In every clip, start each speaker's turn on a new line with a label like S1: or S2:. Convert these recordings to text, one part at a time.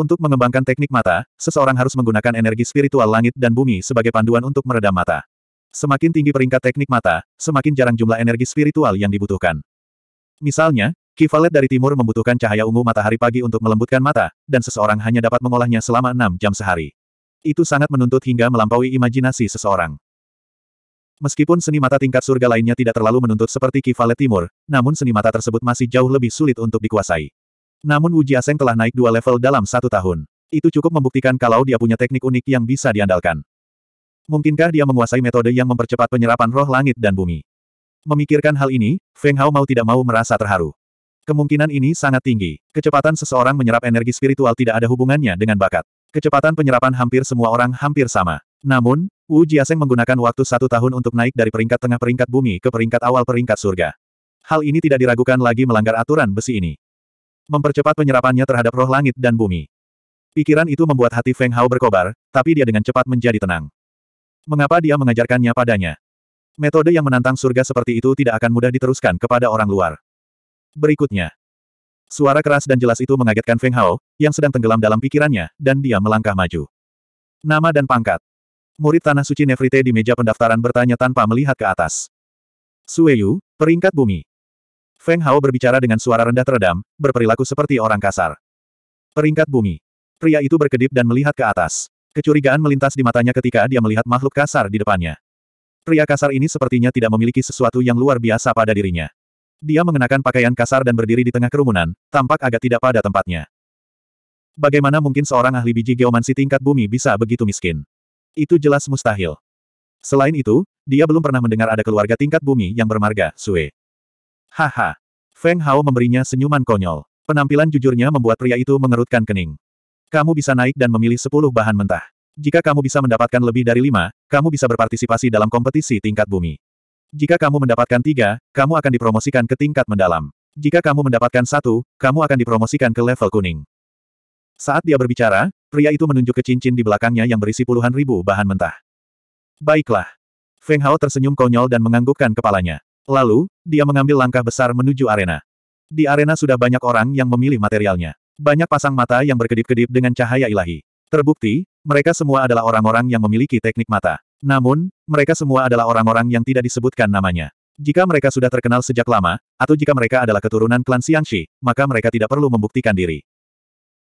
S1: Untuk mengembangkan teknik mata, seseorang harus menggunakan energi spiritual langit dan bumi sebagai panduan untuk meredam mata. Semakin tinggi peringkat teknik mata, semakin jarang jumlah energi spiritual yang dibutuhkan. Misalnya, Kivalet dari timur membutuhkan cahaya ungu matahari pagi untuk melembutkan mata, dan seseorang hanya dapat mengolahnya selama enam jam sehari. Itu sangat menuntut hingga melampaui imajinasi seseorang. Meskipun seni mata tingkat surga lainnya tidak terlalu menuntut seperti Kivalet Timur, namun seni mata tersebut masih jauh lebih sulit untuk dikuasai. Namun Wu Jiaseng telah naik dua level dalam satu tahun. Itu cukup membuktikan kalau dia punya teknik unik yang bisa diandalkan. Mungkinkah dia menguasai metode yang mempercepat penyerapan roh langit dan bumi? Memikirkan hal ini, Feng Hao mau tidak mau merasa terharu. Kemungkinan ini sangat tinggi. Kecepatan seseorang menyerap energi spiritual tidak ada hubungannya dengan bakat. Kecepatan penyerapan hampir semua orang hampir sama. Namun, Wu Jiaseng menggunakan waktu satu tahun untuk naik dari peringkat tengah peringkat bumi ke peringkat awal peringkat surga. Hal ini tidak diragukan lagi melanggar aturan besi ini mempercepat penyerapannya terhadap roh langit dan bumi. Pikiran itu membuat hati Feng Hao berkobar, tapi dia dengan cepat menjadi tenang. Mengapa dia mengajarkannya padanya? Metode yang menantang surga seperti itu tidak akan mudah diteruskan kepada orang luar. Berikutnya. Suara keras dan jelas itu mengagetkan Feng Hao, yang sedang tenggelam dalam pikirannya, dan dia melangkah maju. Nama dan pangkat. Murid Tanah Suci Nefrite di meja pendaftaran bertanya tanpa melihat ke atas. Sueyu, peringkat bumi. Feng Hao berbicara dengan suara rendah teredam, berperilaku seperti orang kasar. Peringkat bumi. Pria itu berkedip dan melihat ke atas. Kecurigaan melintas di matanya ketika dia melihat makhluk kasar di depannya. Pria kasar ini sepertinya tidak memiliki sesuatu yang luar biasa pada dirinya. Dia mengenakan pakaian kasar dan berdiri di tengah kerumunan, tampak agak tidak pada tempatnya. Bagaimana mungkin seorang ahli biji geomansi tingkat bumi bisa begitu miskin? Itu jelas mustahil. Selain itu, dia belum pernah mendengar ada keluarga tingkat bumi yang bermarga, Sue. Haha. Feng Hao memberinya senyuman konyol. Penampilan jujurnya membuat pria itu mengerutkan kening. Kamu bisa naik dan memilih 10 bahan mentah. Jika kamu bisa mendapatkan lebih dari 5, kamu bisa berpartisipasi dalam kompetisi tingkat bumi. Jika kamu mendapatkan 3, kamu akan dipromosikan ke tingkat mendalam. Jika kamu mendapatkan satu, kamu akan dipromosikan ke level kuning. Saat dia berbicara, pria itu menunjuk ke cincin di belakangnya yang berisi puluhan ribu bahan mentah. Baiklah. Feng Hao tersenyum konyol dan menganggukkan kepalanya. Lalu, dia mengambil langkah besar menuju arena. Di arena sudah banyak orang yang memilih materialnya. Banyak pasang mata yang berkedip-kedip dengan cahaya ilahi. Terbukti, mereka semua adalah orang-orang yang memiliki teknik mata. Namun, mereka semua adalah orang-orang yang tidak disebutkan namanya. Jika mereka sudah terkenal sejak lama, atau jika mereka adalah keturunan klan Xiangxi, maka mereka tidak perlu membuktikan diri.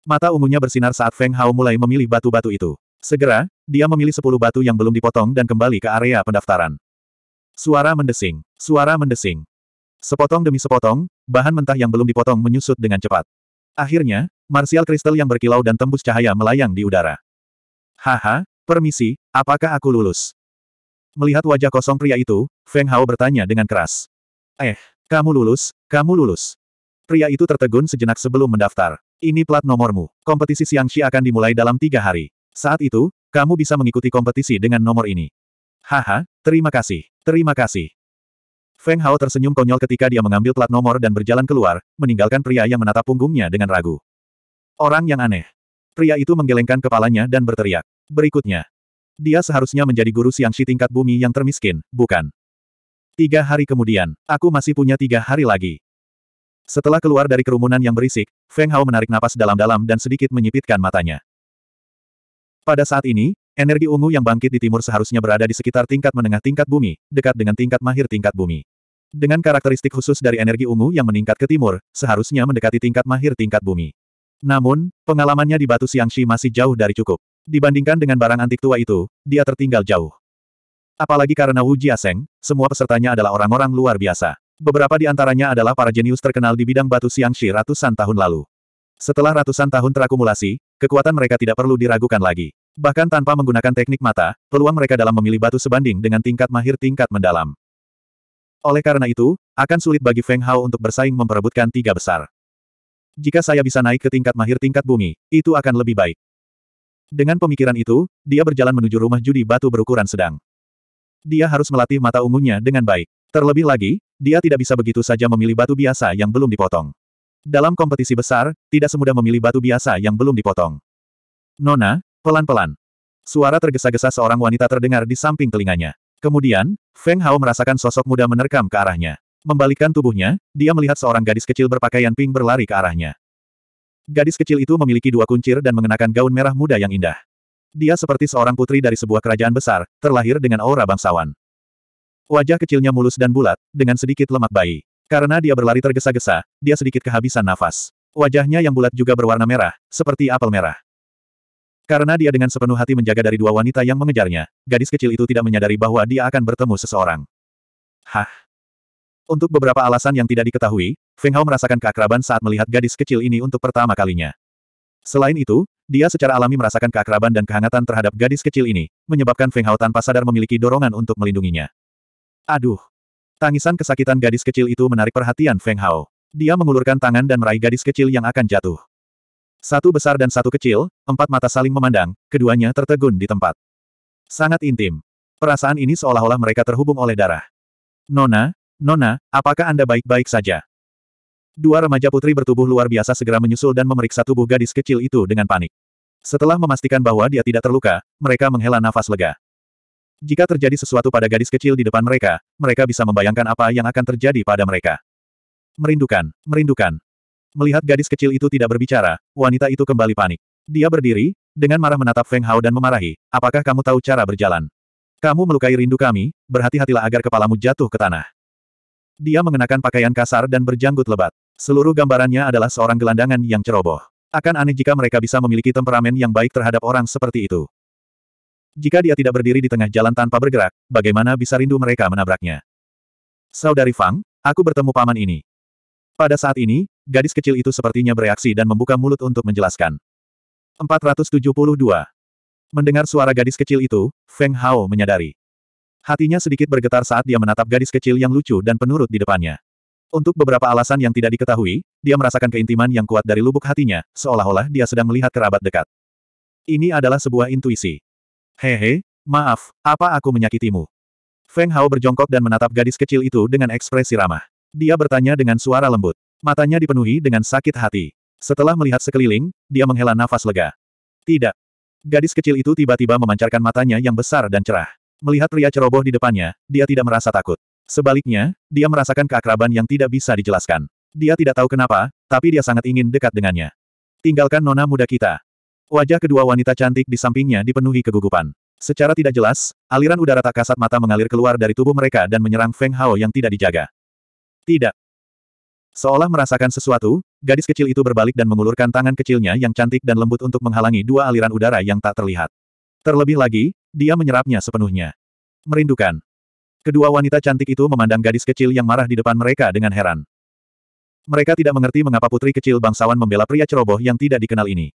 S1: Mata ungunya bersinar saat Feng Hao mulai memilih batu-batu itu. Segera, dia memilih sepuluh batu yang belum dipotong dan kembali ke area pendaftaran. Suara mendesing. Suara mendesing. Sepotong demi sepotong, bahan mentah yang belum dipotong menyusut dengan cepat. Akhirnya, martial kristal yang berkilau dan tembus cahaya melayang di udara. Haha, permisi, apakah aku lulus? Melihat wajah kosong pria itu, Feng Hao bertanya dengan keras. Eh, kamu lulus, kamu lulus. Pria itu tertegun sejenak sebelum mendaftar. Ini plat nomormu. Kompetisi Siang Xi akan dimulai dalam tiga hari. Saat itu, kamu bisa mengikuti kompetisi dengan nomor ini. Haha, Terima kasih, terima kasih. Feng Hao tersenyum konyol ketika dia mengambil plat nomor dan berjalan keluar, meninggalkan pria yang menatap punggungnya dengan ragu. Orang yang aneh. Pria itu menggelengkan kepalanya dan berteriak. Berikutnya. Dia seharusnya menjadi guru siang siangsi tingkat bumi yang termiskin, bukan? Tiga hari kemudian, aku masih punya tiga hari lagi. Setelah keluar dari kerumunan yang berisik, Feng Hao menarik napas dalam-dalam dan sedikit menyipitkan matanya. Pada saat ini, Energi ungu yang bangkit di timur seharusnya berada di sekitar tingkat menengah tingkat bumi, dekat dengan tingkat mahir tingkat bumi. Dengan karakteristik khusus dari energi ungu yang meningkat ke timur, seharusnya mendekati tingkat mahir tingkat bumi. Namun, pengalamannya di Batu Siangshi masih jauh dari cukup. Dibandingkan dengan barang antik tua itu, dia tertinggal jauh. Apalagi karena Wu Jiaseng, semua pesertanya adalah orang-orang luar biasa. Beberapa di antaranya adalah para jenius terkenal di bidang batu siangshi ratusan tahun lalu. Setelah ratusan tahun terakumulasi, kekuatan mereka tidak perlu diragukan lagi. Bahkan tanpa menggunakan teknik mata, peluang mereka dalam memilih batu sebanding dengan tingkat mahir tingkat mendalam. Oleh karena itu, akan sulit bagi Feng Hao untuk bersaing memperebutkan tiga besar. Jika saya bisa naik ke tingkat mahir tingkat bumi, itu akan lebih baik. Dengan pemikiran itu, dia berjalan menuju rumah judi batu berukuran sedang. Dia harus melatih mata ungunya dengan baik. Terlebih lagi, dia tidak bisa begitu saja memilih batu biasa yang belum dipotong. Dalam kompetisi besar, tidak semudah memilih batu biasa yang belum dipotong. Nona, Pelan-pelan. Suara tergesa-gesa seorang wanita terdengar di samping telinganya. Kemudian, Feng Hao merasakan sosok muda menerkam ke arahnya. Membalikkan tubuhnya, dia melihat seorang gadis kecil berpakaian pink berlari ke arahnya. Gadis kecil itu memiliki dua kuncir dan mengenakan gaun merah muda yang indah. Dia seperti seorang putri dari sebuah kerajaan besar, terlahir dengan aura bangsawan. Wajah kecilnya mulus dan bulat, dengan sedikit lemak bayi. Karena dia berlari tergesa-gesa, dia sedikit kehabisan nafas. Wajahnya yang bulat juga berwarna merah, seperti apel merah. Karena dia dengan sepenuh hati menjaga dari dua wanita yang mengejarnya, gadis kecil itu tidak menyadari bahwa dia akan bertemu seseorang. Hah? Untuk beberapa alasan yang tidak diketahui, Feng Hao merasakan keakraban saat melihat gadis kecil ini untuk pertama kalinya. Selain itu, dia secara alami merasakan keakraban dan kehangatan terhadap gadis kecil ini, menyebabkan Feng Hao tanpa sadar memiliki dorongan untuk melindunginya. Aduh! Tangisan kesakitan gadis kecil itu menarik perhatian Feng Hao. Dia mengulurkan tangan dan meraih gadis kecil yang akan jatuh. Satu besar dan satu kecil, empat mata saling memandang, keduanya tertegun di tempat. Sangat intim. Perasaan ini seolah-olah mereka terhubung oleh darah. Nona, Nona, apakah Anda baik-baik saja? Dua remaja putri bertubuh luar biasa segera menyusul dan memeriksa tubuh gadis kecil itu dengan panik. Setelah memastikan bahwa dia tidak terluka, mereka menghela nafas lega. Jika terjadi sesuatu pada gadis kecil di depan mereka, mereka bisa membayangkan apa yang akan terjadi pada mereka. Merindukan, merindukan, Melihat gadis kecil itu tidak berbicara, wanita itu kembali panik. Dia berdiri, dengan marah menatap Feng Hao dan memarahi, apakah kamu tahu cara berjalan? Kamu melukai rindu kami, berhati-hatilah agar kepalamu jatuh ke tanah. Dia mengenakan pakaian kasar dan berjanggut lebat. Seluruh gambarannya adalah seorang gelandangan yang ceroboh. Akan aneh jika mereka bisa memiliki temperamen yang baik terhadap orang seperti itu. Jika dia tidak berdiri di tengah jalan tanpa bergerak, bagaimana bisa rindu mereka menabraknya? Saudari Fang, aku bertemu paman ini. Pada saat ini, gadis kecil itu sepertinya bereaksi dan membuka mulut untuk menjelaskan. 472. Mendengar suara gadis kecil itu, Feng Hao menyadari. Hatinya sedikit bergetar saat dia menatap gadis kecil yang lucu dan penurut di depannya. Untuk beberapa alasan yang tidak diketahui, dia merasakan keintiman yang kuat dari lubuk hatinya, seolah-olah dia sedang melihat kerabat dekat. Ini adalah sebuah intuisi. Hehe, maaf, apa aku menyakitimu? Feng Hao berjongkok dan menatap gadis kecil itu dengan ekspresi ramah. Dia bertanya dengan suara lembut. Matanya dipenuhi dengan sakit hati. Setelah melihat sekeliling, dia menghela nafas lega. Tidak. Gadis kecil itu tiba-tiba memancarkan matanya yang besar dan cerah. Melihat pria ceroboh di depannya, dia tidak merasa takut. Sebaliknya, dia merasakan keakraban yang tidak bisa dijelaskan. Dia tidak tahu kenapa, tapi dia sangat ingin dekat dengannya. Tinggalkan nona muda kita. Wajah kedua wanita cantik di sampingnya dipenuhi kegugupan. Secara tidak jelas, aliran udara tak kasat mata mengalir keluar dari tubuh mereka dan menyerang Feng Hao yang tidak dijaga. Tidak. Seolah merasakan sesuatu, gadis kecil itu berbalik dan mengulurkan tangan kecilnya yang cantik dan lembut untuk menghalangi dua aliran udara yang tak terlihat. Terlebih lagi, dia menyerapnya sepenuhnya. Merindukan. Kedua wanita cantik itu memandang gadis kecil yang marah di depan mereka dengan heran. Mereka tidak mengerti mengapa putri kecil bangsawan membela pria ceroboh yang tidak dikenal ini.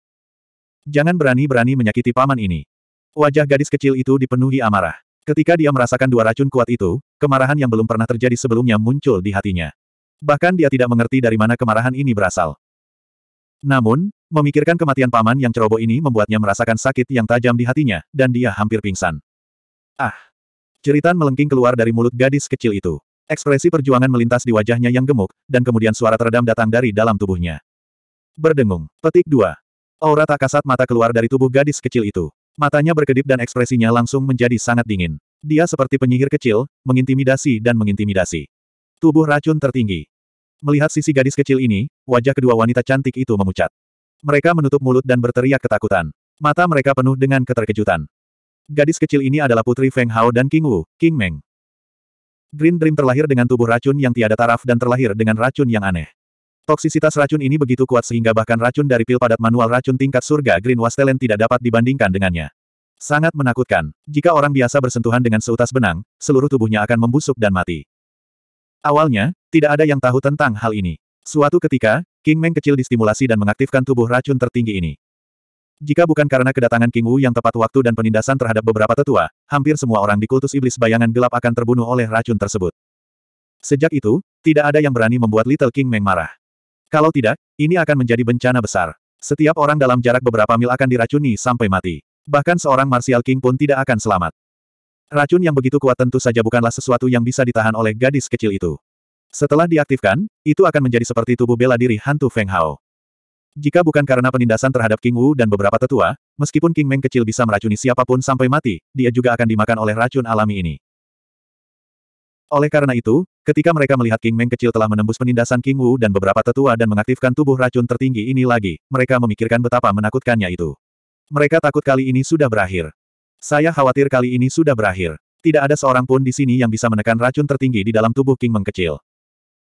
S1: Jangan berani-berani menyakiti paman ini. Wajah gadis kecil itu dipenuhi amarah. Ketika dia merasakan dua racun kuat itu, kemarahan yang belum pernah terjadi sebelumnya muncul di hatinya. Bahkan dia tidak mengerti dari mana kemarahan ini berasal. Namun, memikirkan kematian paman yang ceroboh ini membuatnya merasakan sakit yang tajam di hatinya, dan dia hampir pingsan. Ah! Ceritan melengking keluar dari mulut gadis kecil itu. Ekspresi perjuangan melintas di wajahnya yang gemuk, dan kemudian suara teredam datang dari dalam tubuhnya. Berdengung. Petik dua. Aura tak kasat mata keluar dari tubuh gadis kecil itu. Matanya berkedip dan ekspresinya langsung menjadi sangat dingin. Dia seperti penyihir kecil, mengintimidasi dan mengintimidasi. Tubuh racun tertinggi. Melihat sisi gadis kecil ini, wajah kedua wanita cantik itu memucat. Mereka menutup mulut dan berteriak ketakutan. Mata mereka penuh dengan keterkejutan. Gadis kecil ini adalah putri Feng Hao dan King Wu, King Meng. Green Dream terlahir dengan tubuh racun yang tiada taraf dan terlahir dengan racun yang aneh. Toksisitas racun ini begitu kuat sehingga bahkan racun dari pil padat manual racun tingkat surga Green Wastelen tidak dapat dibandingkan dengannya. Sangat menakutkan. Jika orang biasa bersentuhan dengan seutas benang, seluruh tubuhnya akan membusuk dan mati. Awalnya, tidak ada yang tahu tentang hal ini. Suatu ketika, King Meng kecil distimulasi dan mengaktifkan tubuh racun tertinggi ini. Jika bukan karena kedatangan King Wu yang tepat waktu dan penindasan terhadap beberapa tetua, hampir semua orang di kultus iblis bayangan gelap akan terbunuh oleh racun tersebut. Sejak itu, tidak ada yang berani membuat Little King Meng marah. Kalau tidak, ini akan menjadi bencana besar. Setiap orang dalam jarak beberapa mil akan diracuni sampai mati. Bahkan seorang Martial King pun tidak akan selamat. Racun yang begitu kuat tentu saja bukanlah sesuatu yang bisa ditahan oleh gadis kecil itu. Setelah diaktifkan, itu akan menjadi seperti tubuh bela diri hantu Feng Hao. Jika bukan karena penindasan terhadap King Wu dan beberapa tetua, meskipun King Meng kecil bisa meracuni siapapun sampai mati, dia juga akan dimakan oleh racun alami ini. Oleh karena itu, ketika mereka melihat King Meng kecil telah menembus penindasan King Wu dan beberapa tetua dan mengaktifkan tubuh racun tertinggi ini lagi, mereka memikirkan betapa menakutkannya itu. Mereka takut kali ini sudah berakhir. Saya khawatir kali ini sudah berakhir. Tidak ada seorang pun di sini yang bisa menekan racun tertinggi di dalam tubuh King Meng kecil.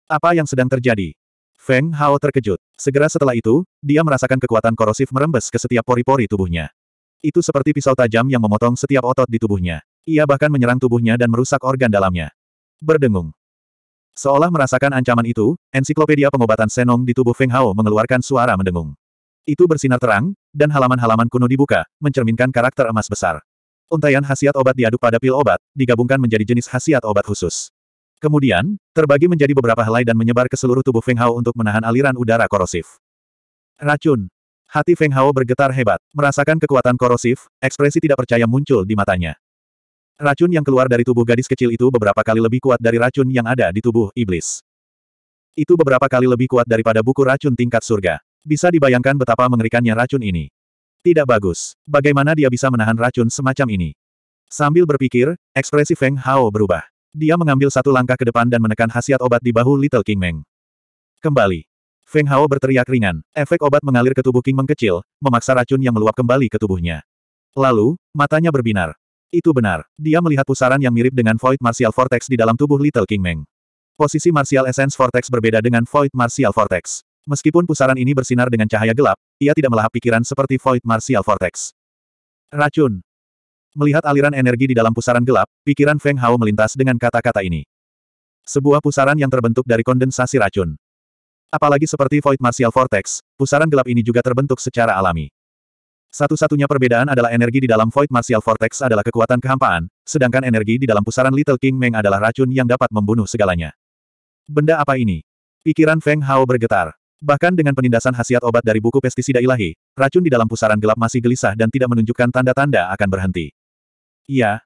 S1: Apa yang sedang terjadi? Feng Hao terkejut. Segera setelah itu, dia merasakan kekuatan korosif merembes ke setiap pori-pori tubuhnya. Itu seperti pisau tajam yang memotong setiap otot di tubuhnya. Ia bahkan menyerang tubuhnya dan merusak organ dalamnya. Berdengung. Seolah merasakan ancaman itu, ensiklopedia pengobatan Senong di tubuh Feng Hao mengeluarkan suara mendengung. Itu bersinar terang, dan halaman-halaman kuno dibuka, mencerminkan karakter emas besar. Untaian khasiat obat diaduk pada pil obat, digabungkan menjadi jenis khasiat obat khusus. Kemudian, terbagi menjadi beberapa helai dan menyebar ke seluruh tubuh Feng Hao untuk menahan aliran udara korosif. Racun. Hati Feng Hao bergetar hebat, merasakan kekuatan korosif, ekspresi tidak percaya muncul di matanya. Racun yang keluar dari tubuh gadis kecil itu beberapa kali lebih kuat dari racun yang ada di tubuh iblis. Itu beberapa kali lebih kuat daripada buku racun tingkat surga. Bisa dibayangkan betapa mengerikannya racun ini. Tidak bagus. Bagaimana dia bisa menahan racun semacam ini? Sambil berpikir, ekspresi Feng Hao berubah. Dia mengambil satu langkah ke depan dan menekan khasiat obat di bahu Little King Meng. Kembali. Feng Hao berteriak ringan. Efek obat mengalir ke tubuh King Meng kecil, memaksa racun yang meluap kembali ke tubuhnya. Lalu, matanya berbinar. Itu benar. Dia melihat pusaran yang mirip dengan Void Martial Vortex di dalam tubuh Little King Meng. Posisi Martial Essence Vortex berbeda dengan Void Martial Vortex. Meskipun pusaran ini bersinar dengan cahaya gelap, ia tidak melahap pikiran seperti Void Martial Vortex. Racun. Melihat aliran energi di dalam pusaran gelap, pikiran Feng Hao melintas dengan kata-kata ini. Sebuah pusaran yang terbentuk dari kondensasi racun. Apalagi seperti Void Martial Vortex, pusaran gelap ini juga terbentuk secara alami. Satu-satunya perbedaan adalah energi di dalam Void Martial Vortex adalah kekuatan kehampaan, sedangkan energi di dalam pusaran Little King Meng adalah racun yang dapat membunuh segalanya. Benda apa ini? Pikiran Feng Hao bergetar. Bahkan dengan penindasan khasiat obat dari buku pestisida ilahi, racun di dalam pusaran gelap masih gelisah dan tidak menunjukkan tanda-tanda akan berhenti. Iya.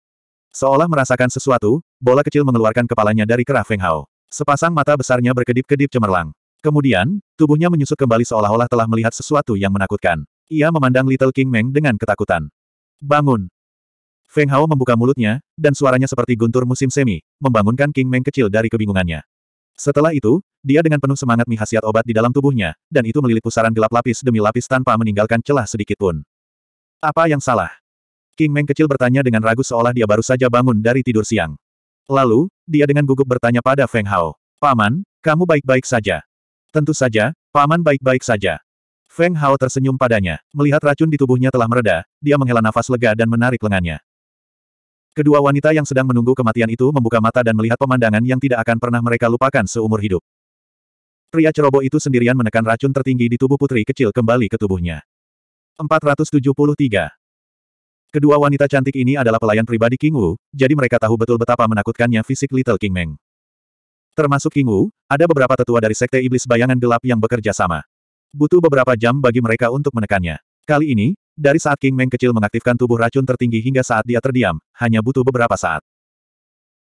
S1: Seolah merasakan sesuatu, bola kecil mengeluarkan kepalanya dari kerah Feng Hao. Sepasang mata besarnya berkedip-kedip cemerlang. Kemudian, tubuhnya menyusut kembali seolah-olah telah melihat sesuatu yang menakutkan. Ia memandang Little King Meng dengan ketakutan. Bangun! Feng Hao membuka mulutnya, dan suaranya seperti guntur musim semi, membangunkan King Meng kecil dari kebingungannya. Setelah itu, dia dengan penuh semangat mihasiat obat di dalam tubuhnya, dan itu melilit pusaran gelap lapis demi lapis tanpa meninggalkan celah sedikit pun. Apa yang salah? King Meng kecil bertanya dengan ragu seolah dia baru saja bangun dari tidur siang. Lalu, dia dengan gugup bertanya pada Feng Hao. Paman, kamu baik-baik saja. Tentu saja, Paman baik-baik saja. Feng Hao tersenyum padanya. Melihat racun di tubuhnya telah mereda, dia menghela nafas lega dan menarik lengannya. Kedua wanita yang sedang menunggu kematian itu membuka mata dan melihat pemandangan yang tidak akan pernah mereka lupakan seumur hidup. Pria ceroboh itu sendirian menekan racun tertinggi di tubuh putri kecil kembali ke tubuhnya. 473. Kedua wanita cantik ini adalah pelayan pribadi King Wu, jadi mereka tahu betul betapa menakutkannya fisik Little King Meng. Termasuk King Wu, ada beberapa tetua dari Sekte Iblis Bayangan Gelap yang bekerja sama. Butuh beberapa jam bagi mereka untuk menekannya. Kali ini, dari saat King Meng kecil mengaktifkan tubuh racun tertinggi hingga saat dia terdiam, hanya butuh beberapa saat.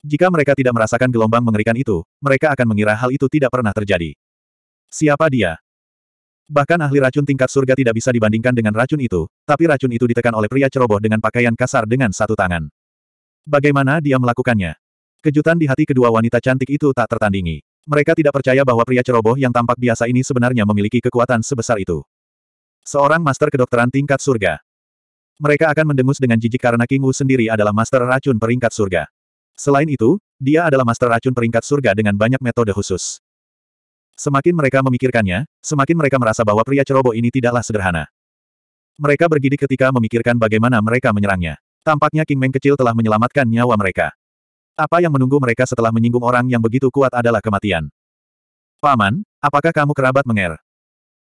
S1: Jika mereka tidak merasakan gelombang mengerikan itu, mereka akan mengira hal itu tidak pernah terjadi. Siapa dia? Bahkan ahli racun tingkat surga tidak bisa dibandingkan dengan racun itu, tapi racun itu ditekan oleh pria ceroboh dengan pakaian kasar dengan satu tangan. Bagaimana dia melakukannya? Kejutan di hati kedua wanita cantik itu tak tertandingi. Mereka tidak percaya bahwa pria ceroboh yang tampak biasa ini sebenarnya memiliki kekuatan sebesar itu. Seorang master kedokteran tingkat surga. Mereka akan mendengus dengan jijik karena King Wu sendiri adalah master racun peringkat surga. Selain itu, dia adalah master racun peringkat surga dengan banyak metode khusus. Semakin mereka memikirkannya, semakin mereka merasa bahwa pria ceroboh ini tidaklah sederhana. Mereka bergidik ketika memikirkan bagaimana mereka menyerangnya. Tampaknya King Meng kecil telah menyelamatkan nyawa mereka. Apa yang menunggu mereka setelah menyinggung orang yang begitu kuat adalah kematian. Paman, apakah kamu kerabat menger?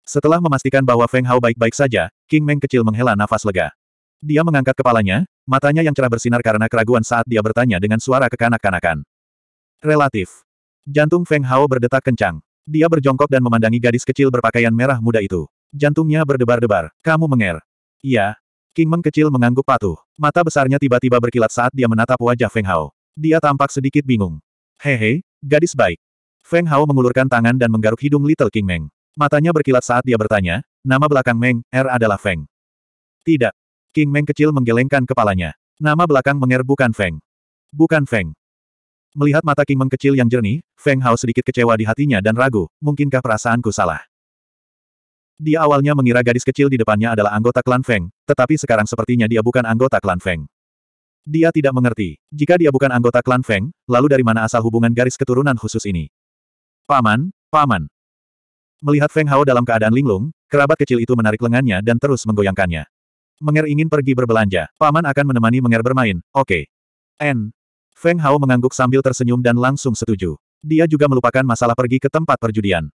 S1: Setelah memastikan bahwa Feng Hao baik-baik saja, King Meng kecil menghela nafas lega. Dia mengangkat kepalanya, matanya yang cerah bersinar karena keraguan saat dia bertanya dengan suara kekanak-kanakan. Relatif. Jantung Feng Hao berdetak kencang. Dia berjongkok dan memandangi gadis kecil berpakaian merah muda itu. Jantungnya berdebar-debar. Kamu menger. Iya. King Meng kecil mengangguk patuh. Mata besarnya tiba-tiba berkilat saat dia menatap wajah Feng Hao. Dia tampak sedikit bingung. Hehe, gadis baik. Feng Hao mengulurkan tangan dan menggaruk hidung Little King Meng. Matanya berkilat saat dia bertanya, nama belakang Meng, R adalah Feng. Tidak. King Meng kecil menggelengkan kepalanya. Nama belakang Meng R bukan Feng. Bukan Feng. Melihat mata King Meng kecil yang jernih, Feng Hao sedikit kecewa di hatinya dan ragu, mungkinkah perasaanku salah? Dia awalnya mengira gadis kecil di depannya adalah anggota klan Feng, tetapi sekarang sepertinya dia bukan anggota klan Feng. Dia tidak mengerti. Jika dia bukan anggota klan Feng, lalu dari mana asal hubungan garis keturunan khusus ini? Paman, paman. Melihat Feng Hao dalam keadaan linglung, kerabat kecil itu menarik lengannya dan terus menggoyangkannya. Menger ingin pergi berbelanja. Paman akan menemani Menger bermain, oke. Okay. N. Feng Hao mengangguk sambil tersenyum dan langsung setuju. Dia juga melupakan masalah pergi ke tempat perjudian.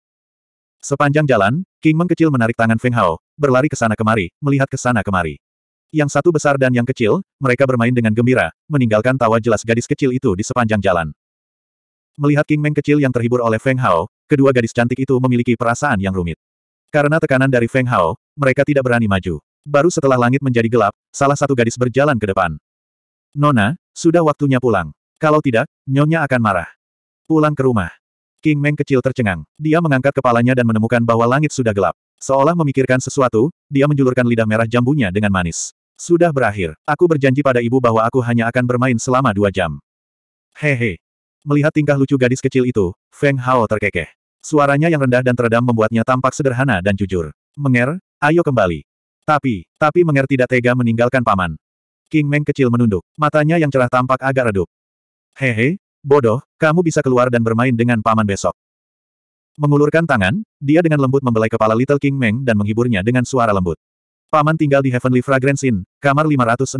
S1: Sepanjang jalan, King Meng kecil menarik tangan Feng Hao, berlari ke sana kemari, melihat ke sana kemari yang satu besar dan yang kecil, mereka bermain dengan gembira, meninggalkan tawa jelas gadis kecil itu di sepanjang jalan. Melihat King Meng kecil yang terhibur oleh Feng Hao, kedua gadis cantik itu memiliki perasaan yang rumit. Karena tekanan dari Feng Hao, mereka tidak berani maju. Baru setelah langit menjadi gelap, salah satu gadis berjalan ke depan. Nona, sudah waktunya pulang. Kalau tidak, Nyonya akan marah. Pulang ke rumah. King Meng kecil tercengang. Dia mengangkat kepalanya dan menemukan bahwa langit sudah gelap. Seolah memikirkan sesuatu, dia menjulurkan lidah merah jambunya dengan manis. Sudah berakhir, aku berjanji pada ibu bahwa aku hanya akan bermain selama dua jam. Hehe. Melihat tingkah lucu gadis kecil itu, Feng Hao terkekeh. Suaranya yang rendah dan teredam membuatnya tampak sederhana dan jujur. Menger, ayo kembali. Tapi, tapi Menger tidak tega meninggalkan paman. King Meng kecil menunduk, matanya yang cerah tampak agak redup. Hehe, bodoh, kamu bisa keluar dan bermain dengan paman besok. Mengulurkan tangan, dia dengan lembut membelai kepala Little King Meng dan menghiburnya dengan suara lembut. Paman tinggal di Heavenly Fragrance Inn, kamar 516.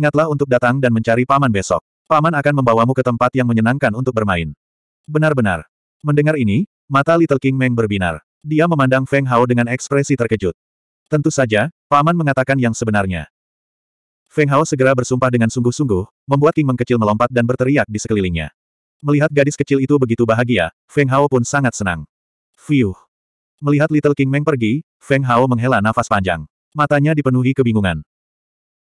S1: Ingatlah untuk datang dan mencari Paman besok. Paman akan membawamu ke tempat yang menyenangkan untuk bermain. Benar-benar. Mendengar ini, mata Little King Meng berbinar. Dia memandang Feng Hao dengan ekspresi terkejut. Tentu saja, Paman mengatakan yang sebenarnya. Feng Hao segera bersumpah dengan sungguh-sungguh, membuat King Meng kecil melompat dan berteriak di sekelilingnya. Melihat gadis kecil itu begitu bahagia, Feng Hao pun sangat senang. Fiuh! Melihat Little King Meng pergi, Feng Hao menghela nafas panjang. Matanya dipenuhi kebingungan.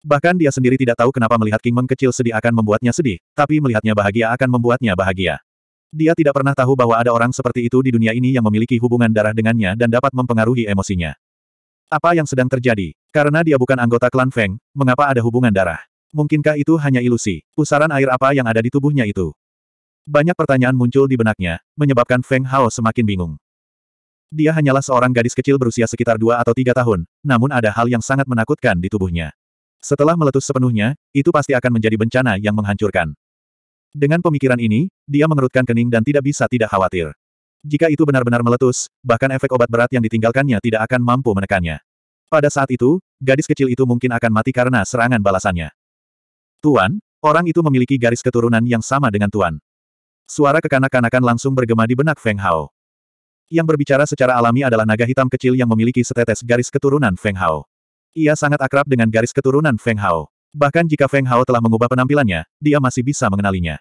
S1: Bahkan dia sendiri tidak tahu kenapa melihat King Meng kecil sedih akan membuatnya sedih, tapi melihatnya bahagia akan membuatnya bahagia. Dia tidak pernah tahu bahwa ada orang seperti itu di dunia ini yang memiliki hubungan darah dengannya dan dapat mempengaruhi emosinya. Apa yang sedang terjadi? Karena dia bukan anggota klan Feng, mengapa ada hubungan darah? Mungkinkah itu hanya ilusi? Pusaran air apa yang ada di tubuhnya itu? Banyak pertanyaan muncul di benaknya, menyebabkan Feng Hao semakin bingung. Dia hanyalah seorang gadis kecil berusia sekitar dua atau tiga tahun, namun ada hal yang sangat menakutkan di tubuhnya. Setelah meletus sepenuhnya, itu pasti akan menjadi bencana yang menghancurkan. Dengan pemikiran ini, dia mengerutkan kening dan tidak bisa tidak khawatir. Jika itu benar-benar meletus, bahkan efek obat berat yang ditinggalkannya tidak akan mampu menekannya. Pada saat itu, gadis kecil itu mungkin akan mati karena serangan balasannya. Tuan, orang itu memiliki garis keturunan yang sama dengan Tuan. Suara kekanak-kanakan langsung bergema di benak Feng Hao. Yang berbicara secara alami adalah naga hitam kecil yang memiliki setetes garis keturunan Feng Hao. Ia sangat akrab dengan garis keturunan Feng Hao. Bahkan jika Feng Hao telah mengubah penampilannya, dia masih bisa mengenalinya.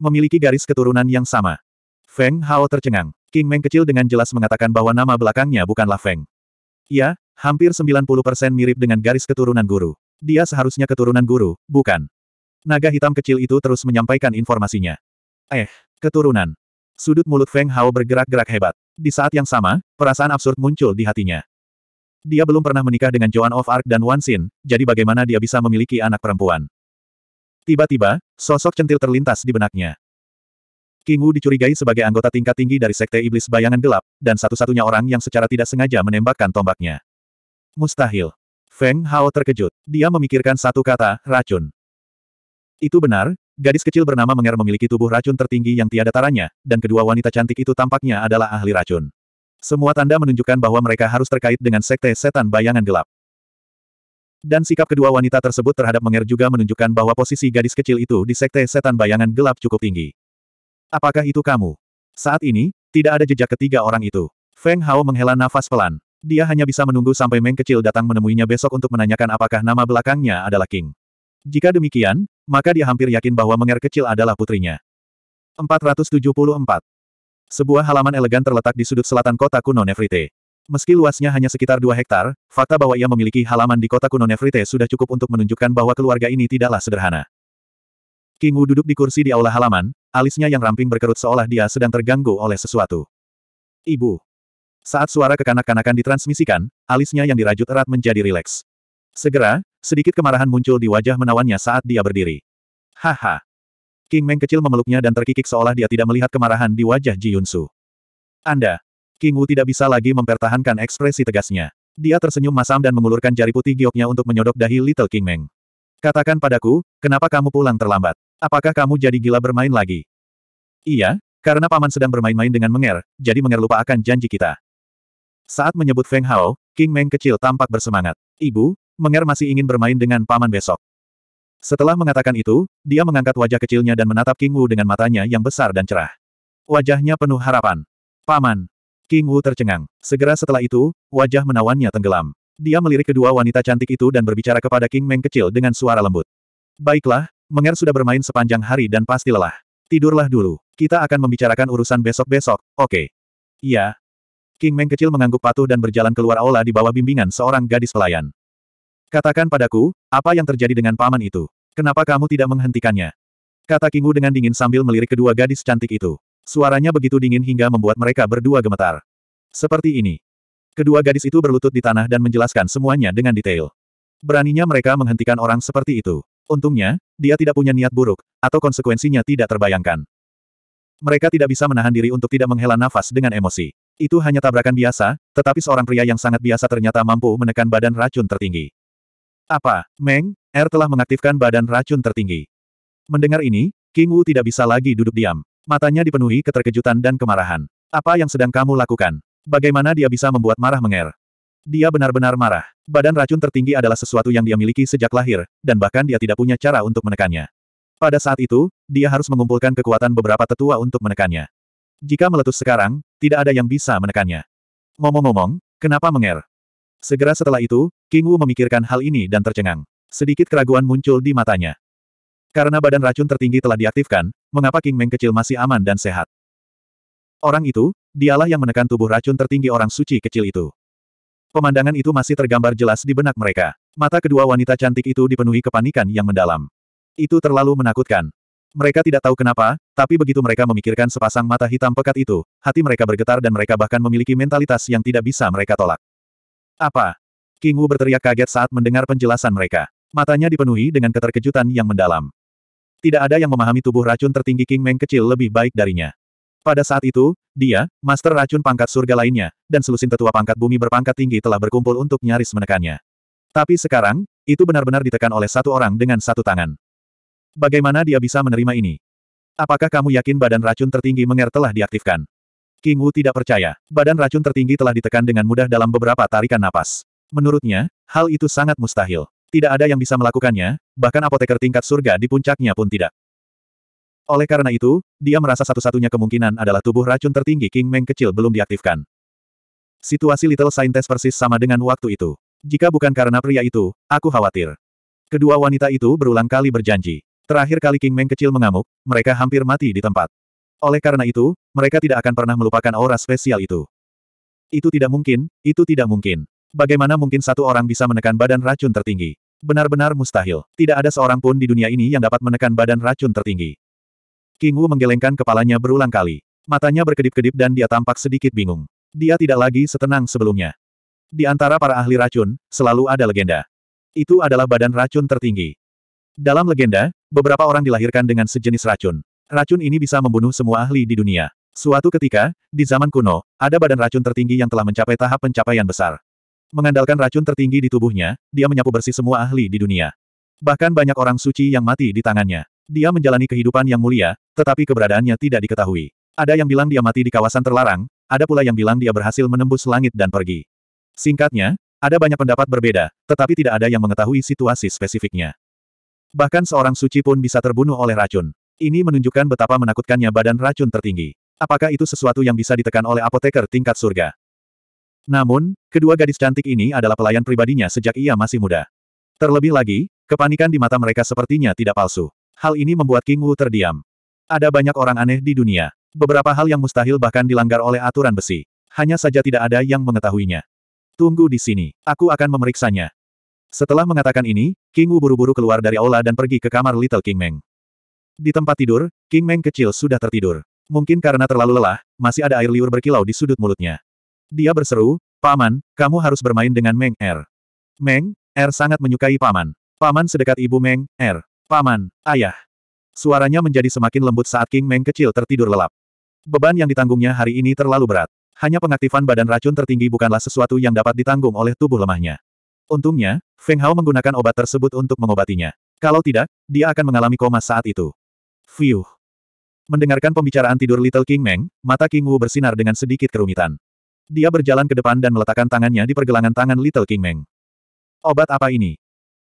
S1: Memiliki garis keturunan yang sama. Feng Hao tercengang. King Meng kecil dengan jelas mengatakan bahwa nama belakangnya bukanlah Feng. Ya, hampir 90% mirip dengan garis keturunan guru. Dia seharusnya keturunan guru, bukan. Naga hitam kecil itu terus menyampaikan informasinya. Eh, keturunan. Sudut mulut Feng Hao bergerak-gerak hebat. Di saat yang sama, perasaan absurd muncul di hatinya. Dia belum pernah menikah dengan Joan of Arc dan Wan Xin, jadi bagaimana dia bisa memiliki anak perempuan? Tiba-tiba, sosok centil terlintas di benaknya. King Wu dicurigai sebagai anggota tingkat tinggi dari Sekte Iblis Bayangan Gelap, dan satu-satunya orang yang secara tidak sengaja menembakkan tombaknya. Mustahil. Feng Hao terkejut. Dia memikirkan satu kata, racun. Itu benar, Gadis kecil bernama Menger memiliki tubuh racun tertinggi yang tiada taranya, dan kedua wanita cantik itu tampaknya adalah ahli racun. Semua tanda menunjukkan bahwa mereka harus terkait dengan sekte setan bayangan gelap. Dan sikap kedua wanita tersebut terhadap Menger juga menunjukkan bahwa posisi gadis kecil itu di sekte setan bayangan gelap cukup tinggi. Apakah itu kamu? Saat ini, tidak ada jejak ketiga orang itu. Feng Hao menghela nafas pelan. Dia hanya bisa menunggu sampai Meng kecil datang menemuinya besok untuk menanyakan apakah nama belakangnya adalah King. Jika demikian, maka dia hampir yakin bahwa Menger kecil adalah putrinya. 474. Sebuah halaman elegan terletak di sudut selatan kota kuno Nefrite. Meski luasnya hanya sekitar 2 hektar, fakta bahwa ia memiliki halaman di kota kuno Nefrite sudah cukup untuk menunjukkan bahwa keluarga ini tidaklah sederhana. King Wu duduk di kursi di aula halaman, alisnya yang ramping berkerut seolah dia sedang terganggu oleh sesuatu. Ibu. Saat suara kekanak-kanakan ditransmisikan, alisnya yang dirajut erat menjadi rileks. Segera, sedikit kemarahan muncul di wajah menawannya saat dia berdiri. Haha. King Meng kecil memeluknya dan terkikik seolah dia tidak melihat kemarahan di wajah Ji Yunsu. Anda. King Wu tidak bisa lagi mempertahankan ekspresi tegasnya. Dia tersenyum masam dan mengulurkan jari putih gioknya untuk menyodok dahi Little King Meng. Katakan padaku, kenapa kamu pulang terlambat? Apakah kamu jadi gila bermain lagi? Iya, karena paman sedang bermain-main dengan Menger, jadi Menger lupa akan janji kita. Saat menyebut Feng Hao, King Meng kecil tampak bersemangat. Ibu, Menger masih ingin bermain dengan paman besok. Setelah mengatakan itu, dia mengangkat wajah kecilnya dan menatap King Wu dengan matanya yang besar dan cerah. Wajahnya penuh harapan. Paman. King Wu tercengang. Segera setelah itu, wajah menawannya tenggelam. Dia melirik kedua wanita cantik itu dan berbicara kepada King Meng kecil dengan suara lembut. Baiklah, Menger sudah bermain sepanjang hari dan pasti lelah. Tidurlah dulu. Kita akan membicarakan urusan besok-besok, oke? Okay. Iya. King Meng kecil mengangguk patuh dan berjalan keluar aula di bawah bimbingan seorang gadis pelayan. Katakan padaku, apa yang terjadi dengan paman itu? Kenapa kamu tidak menghentikannya? Kata Kingu dengan dingin sambil melirik kedua gadis cantik itu. Suaranya begitu dingin hingga membuat mereka berdua gemetar. Seperti ini. Kedua gadis itu berlutut di tanah dan menjelaskan semuanya dengan detail. Beraninya mereka menghentikan orang seperti itu. Untungnya, dia tidak punya niat buruk, atau konsekuensinya tidak terbayangkan. Mereka tidak bisa menahan diri untuk tidak menghela nafas dengan emosi. Itu hanya tabrakan biasa, tetapi seorang pria yang sangat biasa ternyata mampu menekan badan racun tertinggi. Apa, Meng, R er telah mengaktifkan badan racun tertinggi. Mendengar ini, King Wu tidak bisa lagi duduk diam. Matanya dipenuhi keterkejutan dan kemarahan. Apa yang sedang kamu lakukan? Bagaimana dia bisa membuat marah Menger? Dia benar-benar marah. Badan racun tertinggi adalah sesuatu yang dia miliki sejak lahir, dan bahkan dia tidak punya cara untuk menekannya. Pada saat itu, dia harus mengumpulkan kekuatan beberapa tetua untuk menekannya. Jika meletus sekarang, tidak ada yang bisa menekannya. Ngomong-ngomong, kenapa Menger? Segera setelah itu, King Wu memikirkan hal ini dan tercengang. Sedikit keraguan muncul di matanya. Karena badan racun tertinggi telah diaktifkan, mengapa King Meng kecil masih aman dan sehat? Orang itu, dialah yang menekan tubuh racun tertinggi orang suci kecil itu. Pemandangan itu masih tergambar jelas di benak mereka. Mata kedua wanita cantik itu dipenuhi kepanikan yang mendalam. Itu terlalu menakutkan. Mereka tidak tahu kenapa, tapi begitu mereka memikirkan sepasang mata hitam pekat itu, hati mereka bergetar dan mereka bahkan memiliki mentalitas yang tidak bisa mereka tolak. Apa? King Wu berteriak kaget saat mendengar penjelasan mereka. Matanya dipenuhi dengan keterkejutan yang mendalam. Tidak ada yang memahami tubuh racun tertinggi King Meng kecil lebih baik darinya. Pada saat itu, dia, master racun pangkat surga lainnya, dan selusin tetua pangkat bumi berpangkat tinggi telah berkumpul untuk nyaris menekannya. Tapi sekarang, itu benar-benar ditekan oleh satu orang dengan satu tangan. Bagaimana dia bisa menerima ini? Apakah kamu yakin badan racun tertinggi Menger telah diaktifkan? King Wu tidak percaya. Badan racun tertinggi telah ditekan dengan mudah dalam beberapa tarikan napas. Menurutnya, hal itu sangat mustahil. Tidak ada yang bisa melakukannya, bahkan apoteker tingkat surga di puncaknya pun tidak. Oleh karena itu, dia merasa satu-satunya kemungkinan adalah tubuh racun tertinggi King Meng kecil belum diaktifkan. Situasi Little Scientist persis sama dengan waktu itu. Jika bukan karena pria itu, aku khawatir. Kedua wanita itu berulang kali berjanji. Terakhir kali King Meng kecil mengamuk, mereka hampir mati di tempat. Oleh karena itu, mereka tidak akan pernah melupakan aura spesial itu. Itu tidak mungkin, itu tidak mungkin. Bagaimana mungkin satu orang bisa menekan badan racun tertinggi? Benar-benar mustahil. Tidak ada seorang pun di dunia ini yang dapat menekan badan racun tertinggi. King Wu menggelengkan kepalanya berulang kali. Matanya berkedip-kedip dan dia tampak sedikit bingung. Dia tidak lagi setenang sebelumnya. Di antara para ahli racun, selalu ada legenda. Itu adalah badan racun tertinggi. Dalam legenda, beberapa orang dilahirkan dengan sejenis racun. Racun ini bisa membunuh semua ahli di dunia. Suatu ketika, di zaman kuno, ada badan racun tertinggi yang telah mencapai tahap pencapaian besar. Mengandalkan racun tertinggi di tubuhnya, dia menyapu bersih semua ahli di dunia. Bahkan banyak orang suci yang mati di tangannya. Dia menjalani kehidupan yang mulia, tetapi keberadaannya tidak diketahui. Ada yang bilang dia mati di kawasan terlarang, ada pula yang bilang dia berhasil menembus langit dan pergi. Singkatnya, ada banyak pendapat berbeda, tetapi tidak ada yang mengetahui situasi spesifiknya. Bahkan seorang suci pun bisa terbunuh oleh racun. Ini menunjukkan betapa menakutkannya badan racun tertinggi. Apakah itu sesuatu yang bisa ditekan oleh apoteker tingkat surga? Namun, kedua gadis cantik ini adalah pelayan pribadinya sejak ia masih muda. Terlebih lagi, kepanikan di mata mereka sepertinya tidak palsu. Hal ini membuat King Wu terdiam. Ada banyak orang aneh di dunia. Beberapa hal yang mustahil bahkan dilanggar oleh aturan besi. Hanya saja tidak ada yang mengetahuinya. Tunggu di sini, aku akan memeriksanya. Setelah mengatakan ini, King Wu buru-buru keluar dari aula dan pergi ke kamar Little King Meng. Di tempat tidur, King Meng kecil sudah tertidur. Mungkin karena terlalu lelah, masih ada air liur berkilau di sudut mulutnya. Dia berseru, Paman, kamu harus bermain dengan Meng Er. Meng, Er sangat menyukai Paman. Paman sedekat ibu Meng, Er. Paman, ayah. Suaranya menjadi semakin lembut saat King Meng kecil tertidur lelap. Beban yang ditanggungnya hari ini terlalu berat. Hanya pengaktifan badan racun tertinggi bukanlah sesuatu yang dapat ditanggung oleh tubuh lemahnya. Untungnya, Feng Hao menggunakan obat tersebut untuk mengobatinya. Kalau tidak, dia akan mengalami koma saat itu. Fiuh. Mendengarkan pembicaraan tidur Little King Meng, mata King Wu bersinar dengan sedikit kerumitan. Dia berjalan ke depan dan meletakkan tangannya di pergelangan tangan Little King Meng. Obat apa ini?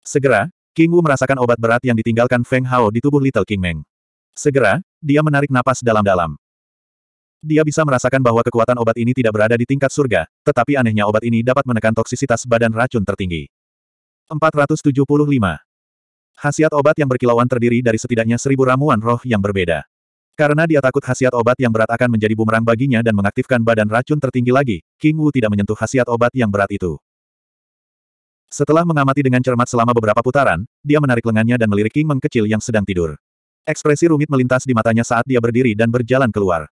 S1: Segera, King Wu merasakan obat berat yang ditinggalkan Feng Hao di tubuh Little King Meng. Segera, dia menarik napas dalam-dalam. Dia bisa merasakan bahwa kekuatan obat ini tidak berada di tingkat surga, tetapi anehnya obat ini dapat menekan toksisitas badan racun tertinggi. 475. Hasiat obat yang berkilauan terdiri dari setidaknya seribu ramuan roh yang berbeda. Karena dia takut hasiat obat yang berat akan menjadi bumerang baginya dan mengaktifkan badan racun tertinggi lagi, King Wu tidak menyentuh hasiat obat yang berat itu. Setelah mengamati dengan cermat selama beberapa putaran, dia menarik lengannya dan melirik King Meng kecil yang sedang tidur. Ekspresi rumit melintas di matanya saat dia berdiri dan berjalan keluar.